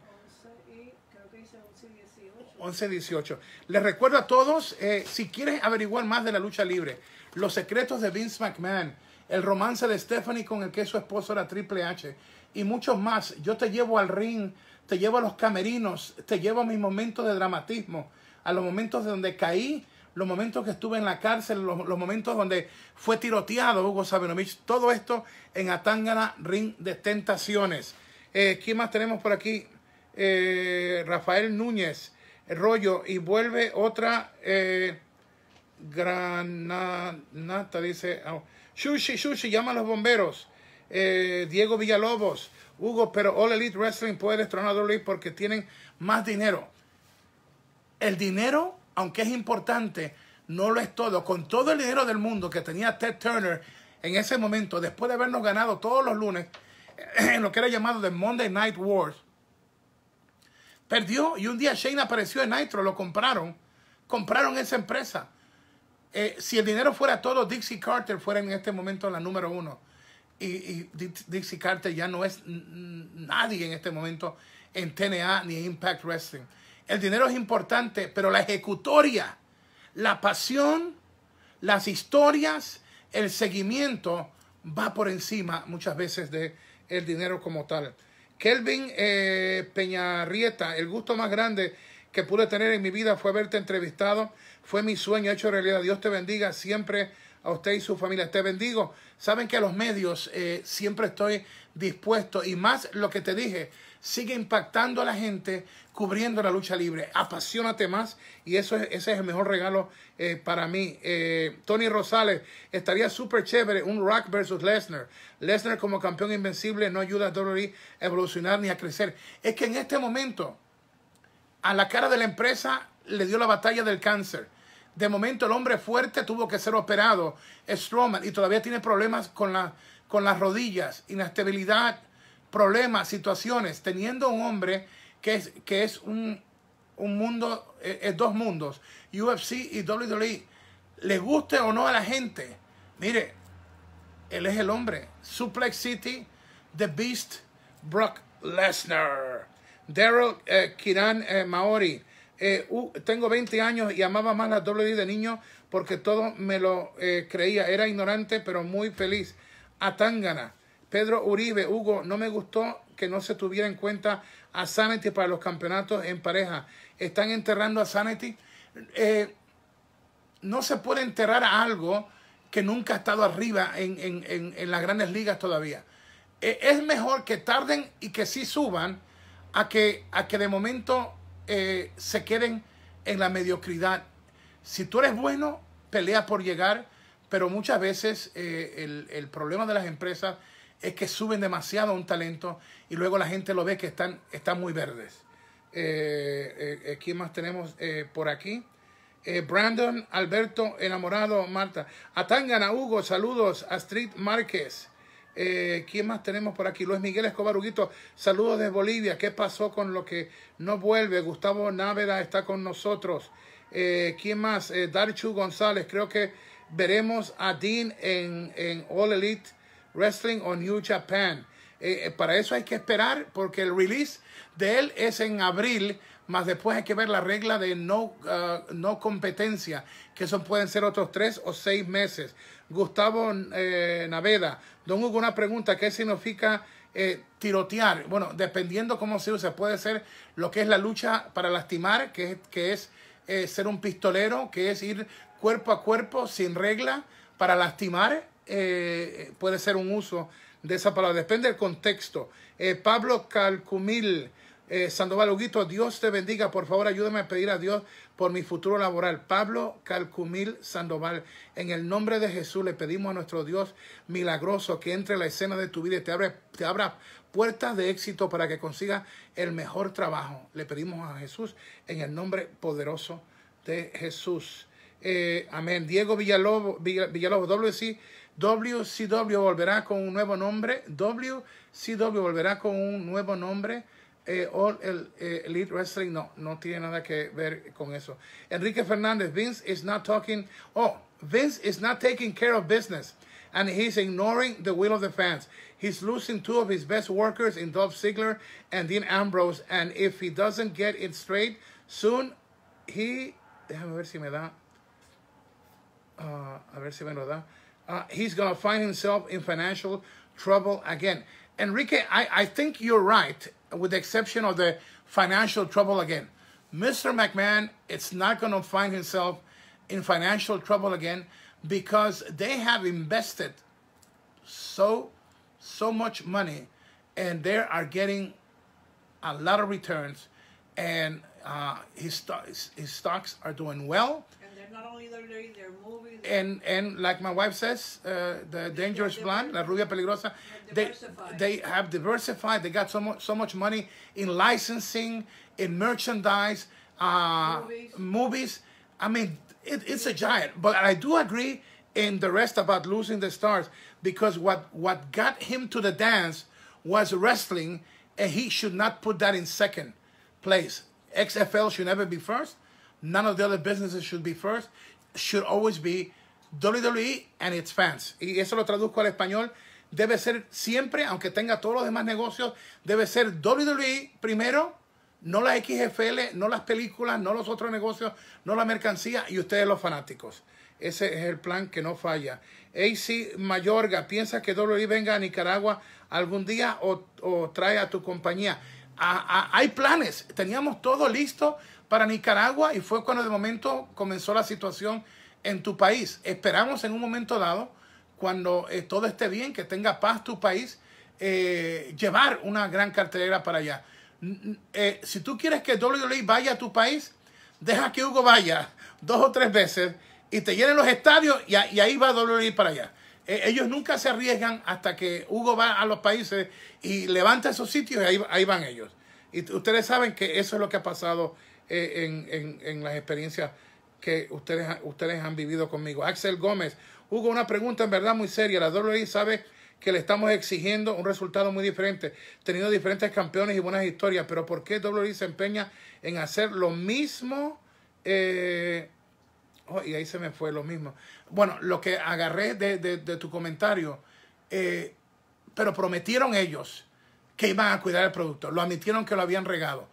11-18. Les recuerdo a todos, eh, si quieres averiguar más de la lucha libre, los secretos de Vince McMahon, el romance de Stephanie con el que su esposo era Triple H y muchos más. Yo te llevo al ring, te llevo a los camerinos, te llevo a mis momentos de dramatismo, a los momentos de donde caí, los momentos que estuve en la cárcel, los, momentos donde fue tiroteado Hugo Sabinovich. Todo esto en Atangana Ring de Tentaciones. Eh, ¿Quién más tenemos por aquí? Eh, Rafael Núñez rollo y vuelve otra eh, granata, dice. Shushi, ah, Shushi, llama a los bomberos. Eh, Diego Villalobos, Hugo, pero All Elite Wrestling puede destronar a porque tienen más dinero. El dinero, aunque es importante, no lo es todo. Con todo el dinero del mundo que tenía Ted Turner en ese momento, después de habernos ganado todos los lunes en lo que era llamado de Monday Night Wars, Perdió y un día Shane apareció en Nitro, lo compraron. Compraron esa empresa. Eh, si el dinero fuera todo, Dixie Carter fuera en este momento la número uno. Y, y Dixie Carter ya no es nadie en este momento en TNA ni en Impact Wrestling. El dinero es importante, pero la ejecutoria, la pasión, las historias, el seguimiento va por encima muchas veces de el dinero como tal. Kelvin eh, Peñarrieta, el gusto más grande que pude tener en mi vida fue verte entrevistado. Fue mi sueño hecho realidad. Dios te bendiga siempre a usted y su familia. Te bendigo. Saben que a los medios eh, siempre estoy dispuesto y más lo que te dije. Sigue impactando a la gente, cubriendo la lucha libre. Apasionate más y eso es, ese es el mejor regalo eh, para mí. Eh, Tony Rosales, estaría súper chévere un Rock versus Lesnar. Lesnar como campeón invencible no ayuda a WWE a evolucionar ni a crecer. Es que en este momento, a la cara de la empresa le dio la batalla del cáncer. De momento el hombre fuerte tuvo que ser operado, Strowman, y todavía tiene problemas con, la, con las rodillas, inestabilidad problemas, situaciones, teniendo un hombre que es, que es un, mundo, es, eh, eh, dos mundos, UFC y WWE, ¿Le guste o no a la gente, mire, él es el hombre. Suplex City, The Beast, Brock Lesnar, Daryl eh, Kiran Maori. tengo 20 años y amaba más la WWE de niño porque todo me lo creía. Era ignorante, pero muy feliz. Atangana. Pedro Uribe, Hugo, no me gustó que no se tuviera en cuenta a Sanity para los campeonatos en pareja. Están enterrando a Sanity. Eh, no se puede enterrar a algo que nunca ha estado arriba en, en, las grandes ligas todavía. E, es mejor que tarden y que sí suban a que, a que de momento eh, se queden en la mediocridad. Si tú eres bueno, pelea por llegar, pero muchas veces eh, el, el problema de las empresas es que suben demasiado un talento y luego la gente lo ve que están, están muy verdes. Eh, eh, eh, ¿Quién más tenemos por aquí? Brandon, Alberto, enamorado, Marta. a Hugo, saludos. Street Márquez. ¿Quién más tenemos por aquí? Luis Miguel Escobar Huguito, saludos de Bolivia. ¿Qué pasó con lo que no vuelve? Gustavo Návera está con nosotros. ¿Quién más? Darchu González. Creo que veremos a Dean en All Elite Wrestling on New Japan. Eh, eh, para eso hay que esperar porque el release de él es en abril, más después hay que ver la regla de no, uh, no competencia, que eso pueden ser otros tres o seis meses. Gustavo eh, Naveda, don Hugo, una pregunta, ¿qué significa tirotear? Bueno, dependiendo cómo se usa, puede ser lo que es la lucha para lastimar, que, que es ser un pistolero, que es ir cuerpo a cuerpo sin regla para lastimar eh, puede ser un uso de esa palabra. Depende del contexto. Eh, Pablo Calcumil, eh, Sandoval Huguito, Dios te bendiga. Por favor, ayúdame a pedir a Dios por mi futuro laboral. Pablo Calcumil Sandoval, en el nombre de Jesús le pedimos a nuestro Dios milagroso que entre en la escena de tu vida y te abra, te abra puertas de éxito para que consiga el mejor trabajo. Le pedimos a Jesús en el nombre poderoso de Jesús. amén. Diego Villalobos, Villalobos, WC WCW volverá con un nuevo nombre. WCW volverá con un nuevo nombre. Eh, all el, eh, Elite Wrestling no, no tiene nada que ver con eso. Enrique Fernández, Vince is not talking. Oh, Vince is not taking care of business. And he's ignoring the will of the fans. He's losing two of his best workers in Dolph Ziggler and Dean Ambrose. And if he doesn't get it straight soon, he. Déjame ver si me da. Ah, a ver si me lo da. uh, he's going to find himself in financial trouble again. Enrique, I, I think you're right, with the exception of the financial trouble again. Mr. McMahon, it's not going to find himself in financial trouble again because they have invested so, so much money and they are getting a lot of returns and uh, his, st his stocks are doing well they're not only their lyrics, their movies. and and like my wife says, uh, the Dangerous Blonde, La Rubia Peligrosa, they they have diversified. They got so much so much money in licensing, in merchandise, uh, movies. movies. I mean, it, it's a giant. But I do agree in the rest about losing the stars because what what got him to the dance was wrestling, and he should not put that in second place. XFL should never be first None of the other businesses should be first. Should always be WWE and its fans. Y eso lo traduzco al español. Debe ser siempre, aunque tenga todos los demás negocios, debe ser WWE primero, no la XFL, no las películas, no los otros negocios, no la mercancía y ustedes los fanáticos. Ese es el plan que no falla. AC Mayorga, ¿piensa que WWE venga a Nicaragua algún día o, trae a tu compañía? Ah, ah, hay planes, teníamos todo listo para Nicaragua y fue cuando de momento comenzó la situación en tu país. Esperamos en un momento dado, cuando eh, todo esté bien, que tenga paz tu país, eh, llevar una gran cartelera para allá. Eh, si tú quieres que WWE vaya a tu país, deja que Hugo vaya dos o tres veces y te llenen los estadios y, ahí va WWE para allá. ellos nunca se arriesgan hasta que Hugo va a los países y levanta esos sitios y ahí van ellos. Y ustedes saben que eso es lo que ha pasado eh, en, las experiencias que ustedes, ustedes han vivido conmigo. Axel Gómez, hubo una pregunta en verdad muy seria. La WWE sabe que le estamos exigiendo un resultado muy diferente, teniendo diferentes campeones y buenas historias, pero ¿por qué WWE se empeña en hacer lo mismo? Eh, oh, y ahí se me fue lo mismo. Bueno, lo que agarré de, tu comentario, eh, pero prometieron ellos que iban a cuidar el producto, lo admitieron que lo habían regado.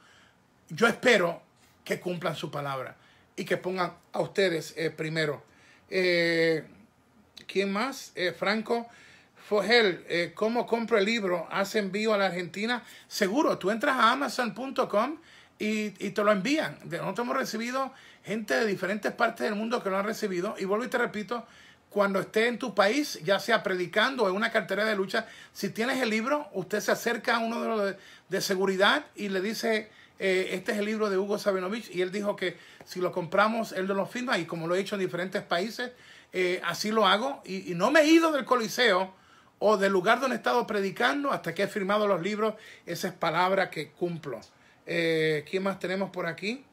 Yo espero que cumplan su palabra y que pongan a ustedes eh, primero. Eh, ¿Quién más? Eh, Franco Fogel, ¿cómo compro el libro? ¿Hace envío a la Argentina? Seguro, tú entras a amazon.com y, te lo envían. Nosotros hemos recibido gente de diferentes partes del mundo que lo han recibido. Y vuelvo y te repito, cuando esté en tu país, ya sea predicando o en una cartera de lucha, si tienes el libro, usted se acerca a uno de los de seguridad y le dice eh, este es el libro de Hugo Sabinovich y él dijo que si lo compramos, él no lo firma y como lo he hecho en diferentes países, eh, así lo hago y, no me he ido del Coliseo o del lugar donde he estado predicando hasta que he firmado los libros. Esa es palabra que cumplo. Eh, ¿Quién más tenemos por aquí?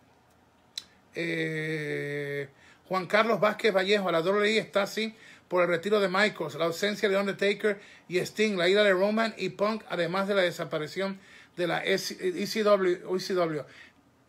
Juan Carlos Vázquez Vallejo, la doble está así por el retiro de Michaels, la ausencia de Undertaker y Sting, la ida de Roman y Punk, además de la desaparición de la ECW, e e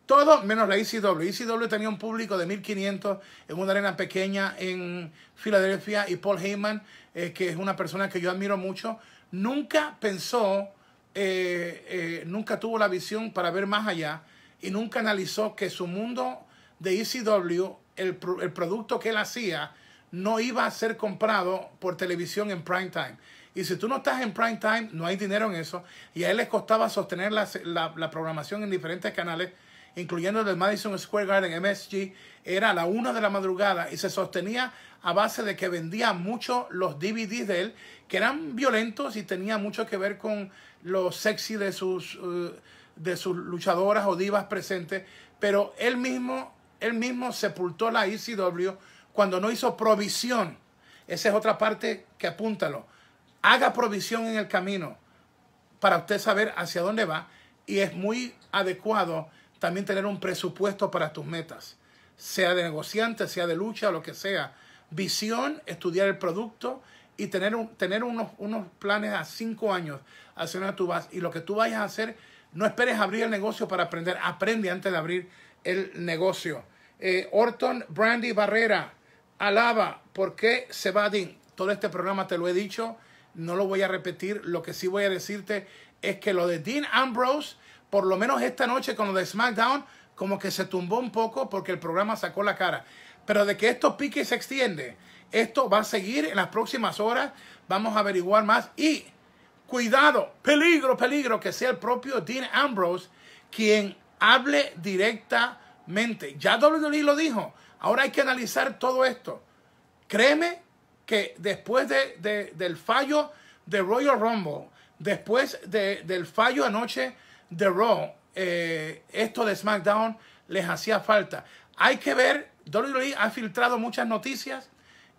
Todo menos la ECW. ECW tenía un público de 1500 en una arena pequeña en Filadelfia y Paul Heyman, eh, que es una persona que yo admiro mucho, nunca pensó, eh, eh, nunca tuvo la visión para ver más allá y nunca analizó que su mundo de ECW, el producto que él hacía, no iba a ser comprado por televisión en prime time. Y si tú no estás en prime time, no hay dinero en eso. Y a él les costaba sostener la, la, programación en diferentes canales, incluyendo el de Madison Square Garden, MSG. Era la una de la madrugada y se sostenía a base de que vendía mucho los DVDs de él, que eran violentos y tenía mucho que ver con lo sexy de sus, eh, de sus luchadoras o divas presentes. Pero él mismo, él mismo sepultó la ECW cuando no hizo provisión. Esa es otra parte que apúntalo Haga provisión en el camino para usted saber hacia dónde va y es muy adecuado también tener un presupuesto para tus metas, sea de negociante, sea de lucha, lo que sea. Visión, estudiar el producto y tener, un, tener unos, unos, planes a cinco años hacia donde tú vas. Y lo que tú vayas a hacer, no esperes abrir el negocio para aprender, aprende antes de abrir el negocio. Eh, Orton Brandy Barrera, alaba, ¿por qué DIN? Todo este programa te lo he dicho no lo voy a repetir. Lo que sí voy a decirte es que lo de Dean Ambrose, por lo menos esta noche con lo de SmackDown, como que se tumbó un poco porque el programa sacó la cara. Pero de que pique y se extiende, esto va a seguir en las próximas horas. Vamos a averiguar más. Y cuidado, peligro, peligro, que sea el propio Dean Ambrose quien hable directamente. Ya WWE lo dijo. Ahora hay que analizar todo esto. Créeme que después de, del fallo de Royal Rumble, después de, del fallo anoche de Raw, eh, esto de SmackDown les hacía falta. Hay que ver, WWE ha filtrado muchas noticias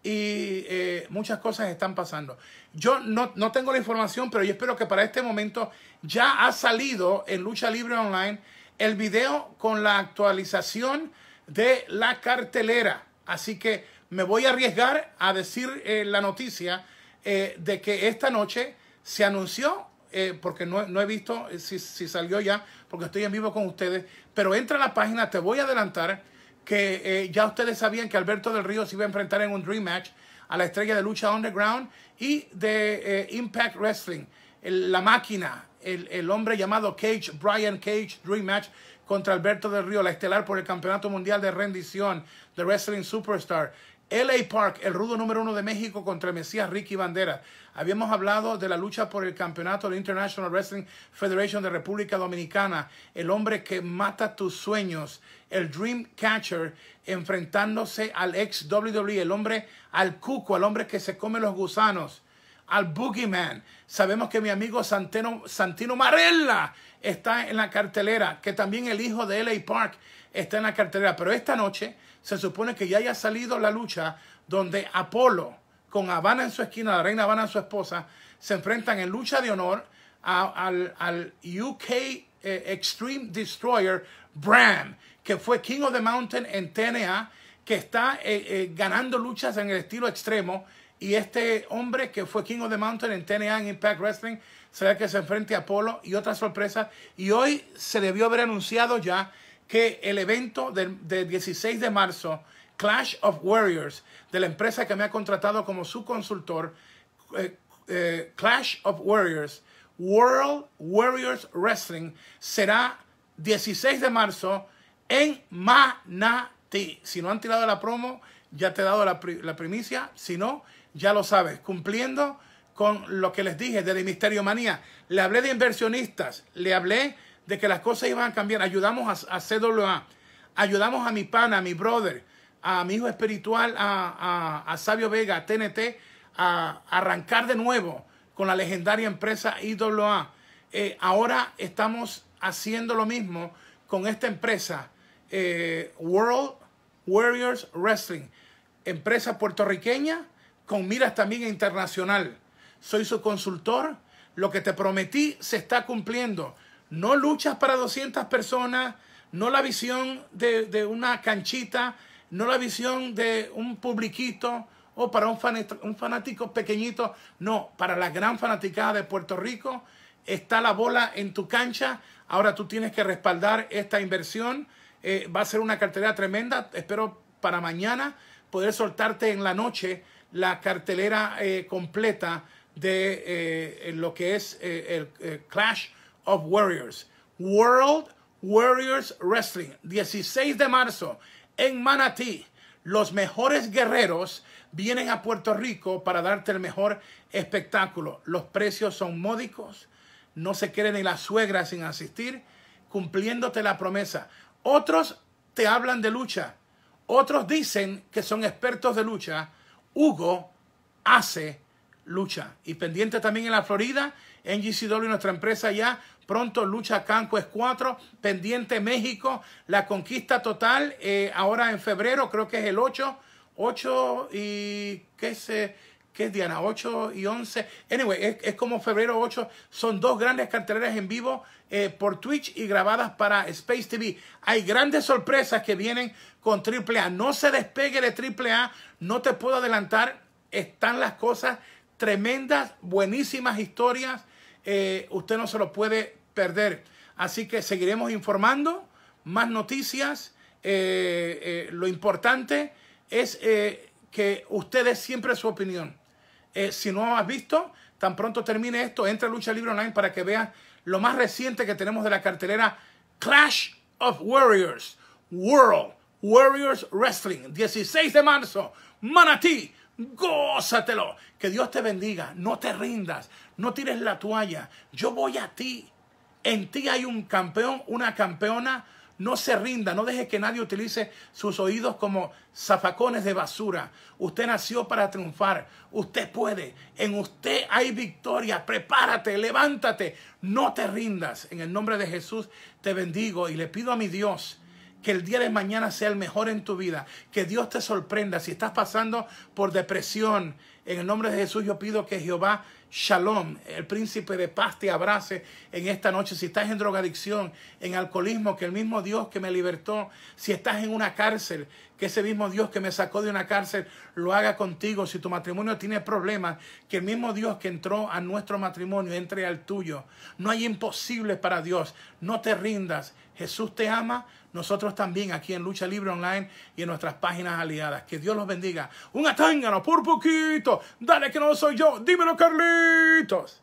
y eh, muchas cosas están pasando. Yo no, no tengo la información, pero yo espero que para este momento ya ha salido en Lucha Libre Online el video con la actualización de la cartelera. Así que me voy a arriesgar a decir eh, la noticia eh, de que esta noche se anunció, eh, porque no, he visto si, si, salió ya, porque estoy en vivo con ustedes, pero entra a la página, te voy a adelantar que ya ustedes sabían que Alberto del Río se iba a enfrentar en un Dream Match a la estrella de lucha underground y de Impact Wrestling, la máquina, el, hombre llamado Cage, Brian Cage, Dream Match contra Alberto del Río, la estelar por el Campeonato Mundial de Rendición, The Wrestling Superstar. LA Park, el rudo número uno de México contra el Mesías Ricky Bandera. Habíamos hablado de la lucha por el campeonato de International Wrestling Federation de República Dominicana, el hombre que mata tus sueños, el Dream Catcher, enfrentándose al ex WWE, el hombre al cuco, al hombre que se come los gusanos, al Boogeyman. Sabemos que mi amigo Santino, Santino Marella está en la cartelera, que también el hijo de LA Park está en la cartelera, pero esta noche se supone que ya haya salido la lucha donde Apolo, con Habana en su esquina, la reina Habana su esposa, se enfrentan en lucha de honor al, UK eh, Extreme Destroyer Bram, que fue King of the Mountain en TNA, que está eh, eh, ganando luchas en el estilo extremo. Y este hombre que fue King of the Mountain en TNA en Impact Wrestling será que se enfrente a Apolo y otras sorpresas. Y hoy se debió haber anunciado ya que el evento del, 16 de marzo, Clash of Warriors, de la empresa que me ha contratado como su consultor, eh, eh, Clash of Warriors, World Warriors Wrestling, será 16 de marzo en Manati. Si no han tirado la promo, ya te he dado la, primicia. Si no, ya lo sabes. Cumpliendo con lo que les dije de Misterio Manía. Le hablé de inversionistas, le hablé de que las cosas iban a cambiar. Ayudamos a, a CWA, ayudamos a mi pana, a mi brother, a mi hijo espiritual, a, a, Sabio Vega, a TNT, a arrancar de nuevo con la legendaria empresa IWA. Eh, ahora estamos haciendo lo mismo con esta empresa, eh, World Warriors Wrestling, empresa puertorriqueña con miras también internacional. Soy su consultor. Lo que te prometí se está cumpliendo no luchas para 200 personas, no la visión de, una canchita, no la visión de un publiquito o para un, fanático pequeñito, no, para la gran fanaticada de Puerto Rico está la bola en tu cancha, ahora tú tienes que respaldar esta inversión, eh, va a ser una cartelera tremenda, espero para mañana poder soltarte en la noche la cartelera eh, completa de eh, lo que es el Clash of Warriors, World Warriors Wrestling, 16 de marzo en Manatí. Los mejores guerreros vienen a Puerto Rico para darte el mejor espectáculo. Los precios son módicos, no se queden en la suegra sin asistir, cumpliéndote la promesa. Otros te hablan de lucha, otros dicen que son expertos de lucha. Hugo hace lucha. Y pendiente también en la Florida, en nuestra empresa ya. Pronto lucha Canco es 4, pendiente México, la conquista total, eh, ahora en febrero creo que es el 8, 8 y qué sé, eh, ¿Qué es Diana? 8 y 11. Anyway, es, como febrero 8. Son dos grandes carteleras en vivo eh, por Twitch y grabadas para Space TV. Hay grandes sorpresas que vienen con AAA. No se despegue de AAA. No te puedo adelantar. Están las cosas tremendas, buenísimas historias eh, usted no se lo puede perder. Así que seguiremos informando, más noticias. Eh, eh, lo importante es que usted siempre su opinión. si no lo has visto, tan pronto termine esto, entra a Lucha Libre Online para que vean lo más reciente que tenemos de la cartelera Clash of Warriors World Warriors Wrestling, 16 de marzo, Manatí, gózatelo. Que Dios te bendiga, no te rindas no tires la toalla, yo voy a ti. En ti hay un campeón, una campeona. No se rinda, no deje que nadie utilice sus oídos como zafacones de basura. Usted nació para triunfar, usted puede, en usted hay victoria. Prepárate, levántate, no te rindas. En el nombre de Jesús te bendigo y le pido a mi Dios que el día de mañana sea el mejor en tu vida, que Dios te sorprenda. Si estás pasando por depresión, en el nombre de Jesús yo pido que Jehová Shalom, el príncipe de paz te abrace en esta noche. Si estás en drogadicción, en alcoholismo, que el mismo Dios que me libertó, si estás en una cárcel, que ese mismo Dios que me sacó de una cárcel lo haga contigo. Si tu matrimonio tiene problemas, que el mismo Dios que entró a nuestro matrimonio entre al tuyo. No hay imposible para Dios. No te rindas. Jesús te ama nosotros también aquí en Lucha Libre Online y en nuestras páginas aliadas. Que Dios los bendiga. Un atángano por poquito. Dale que no soy yo. Dímelo, Carlitos.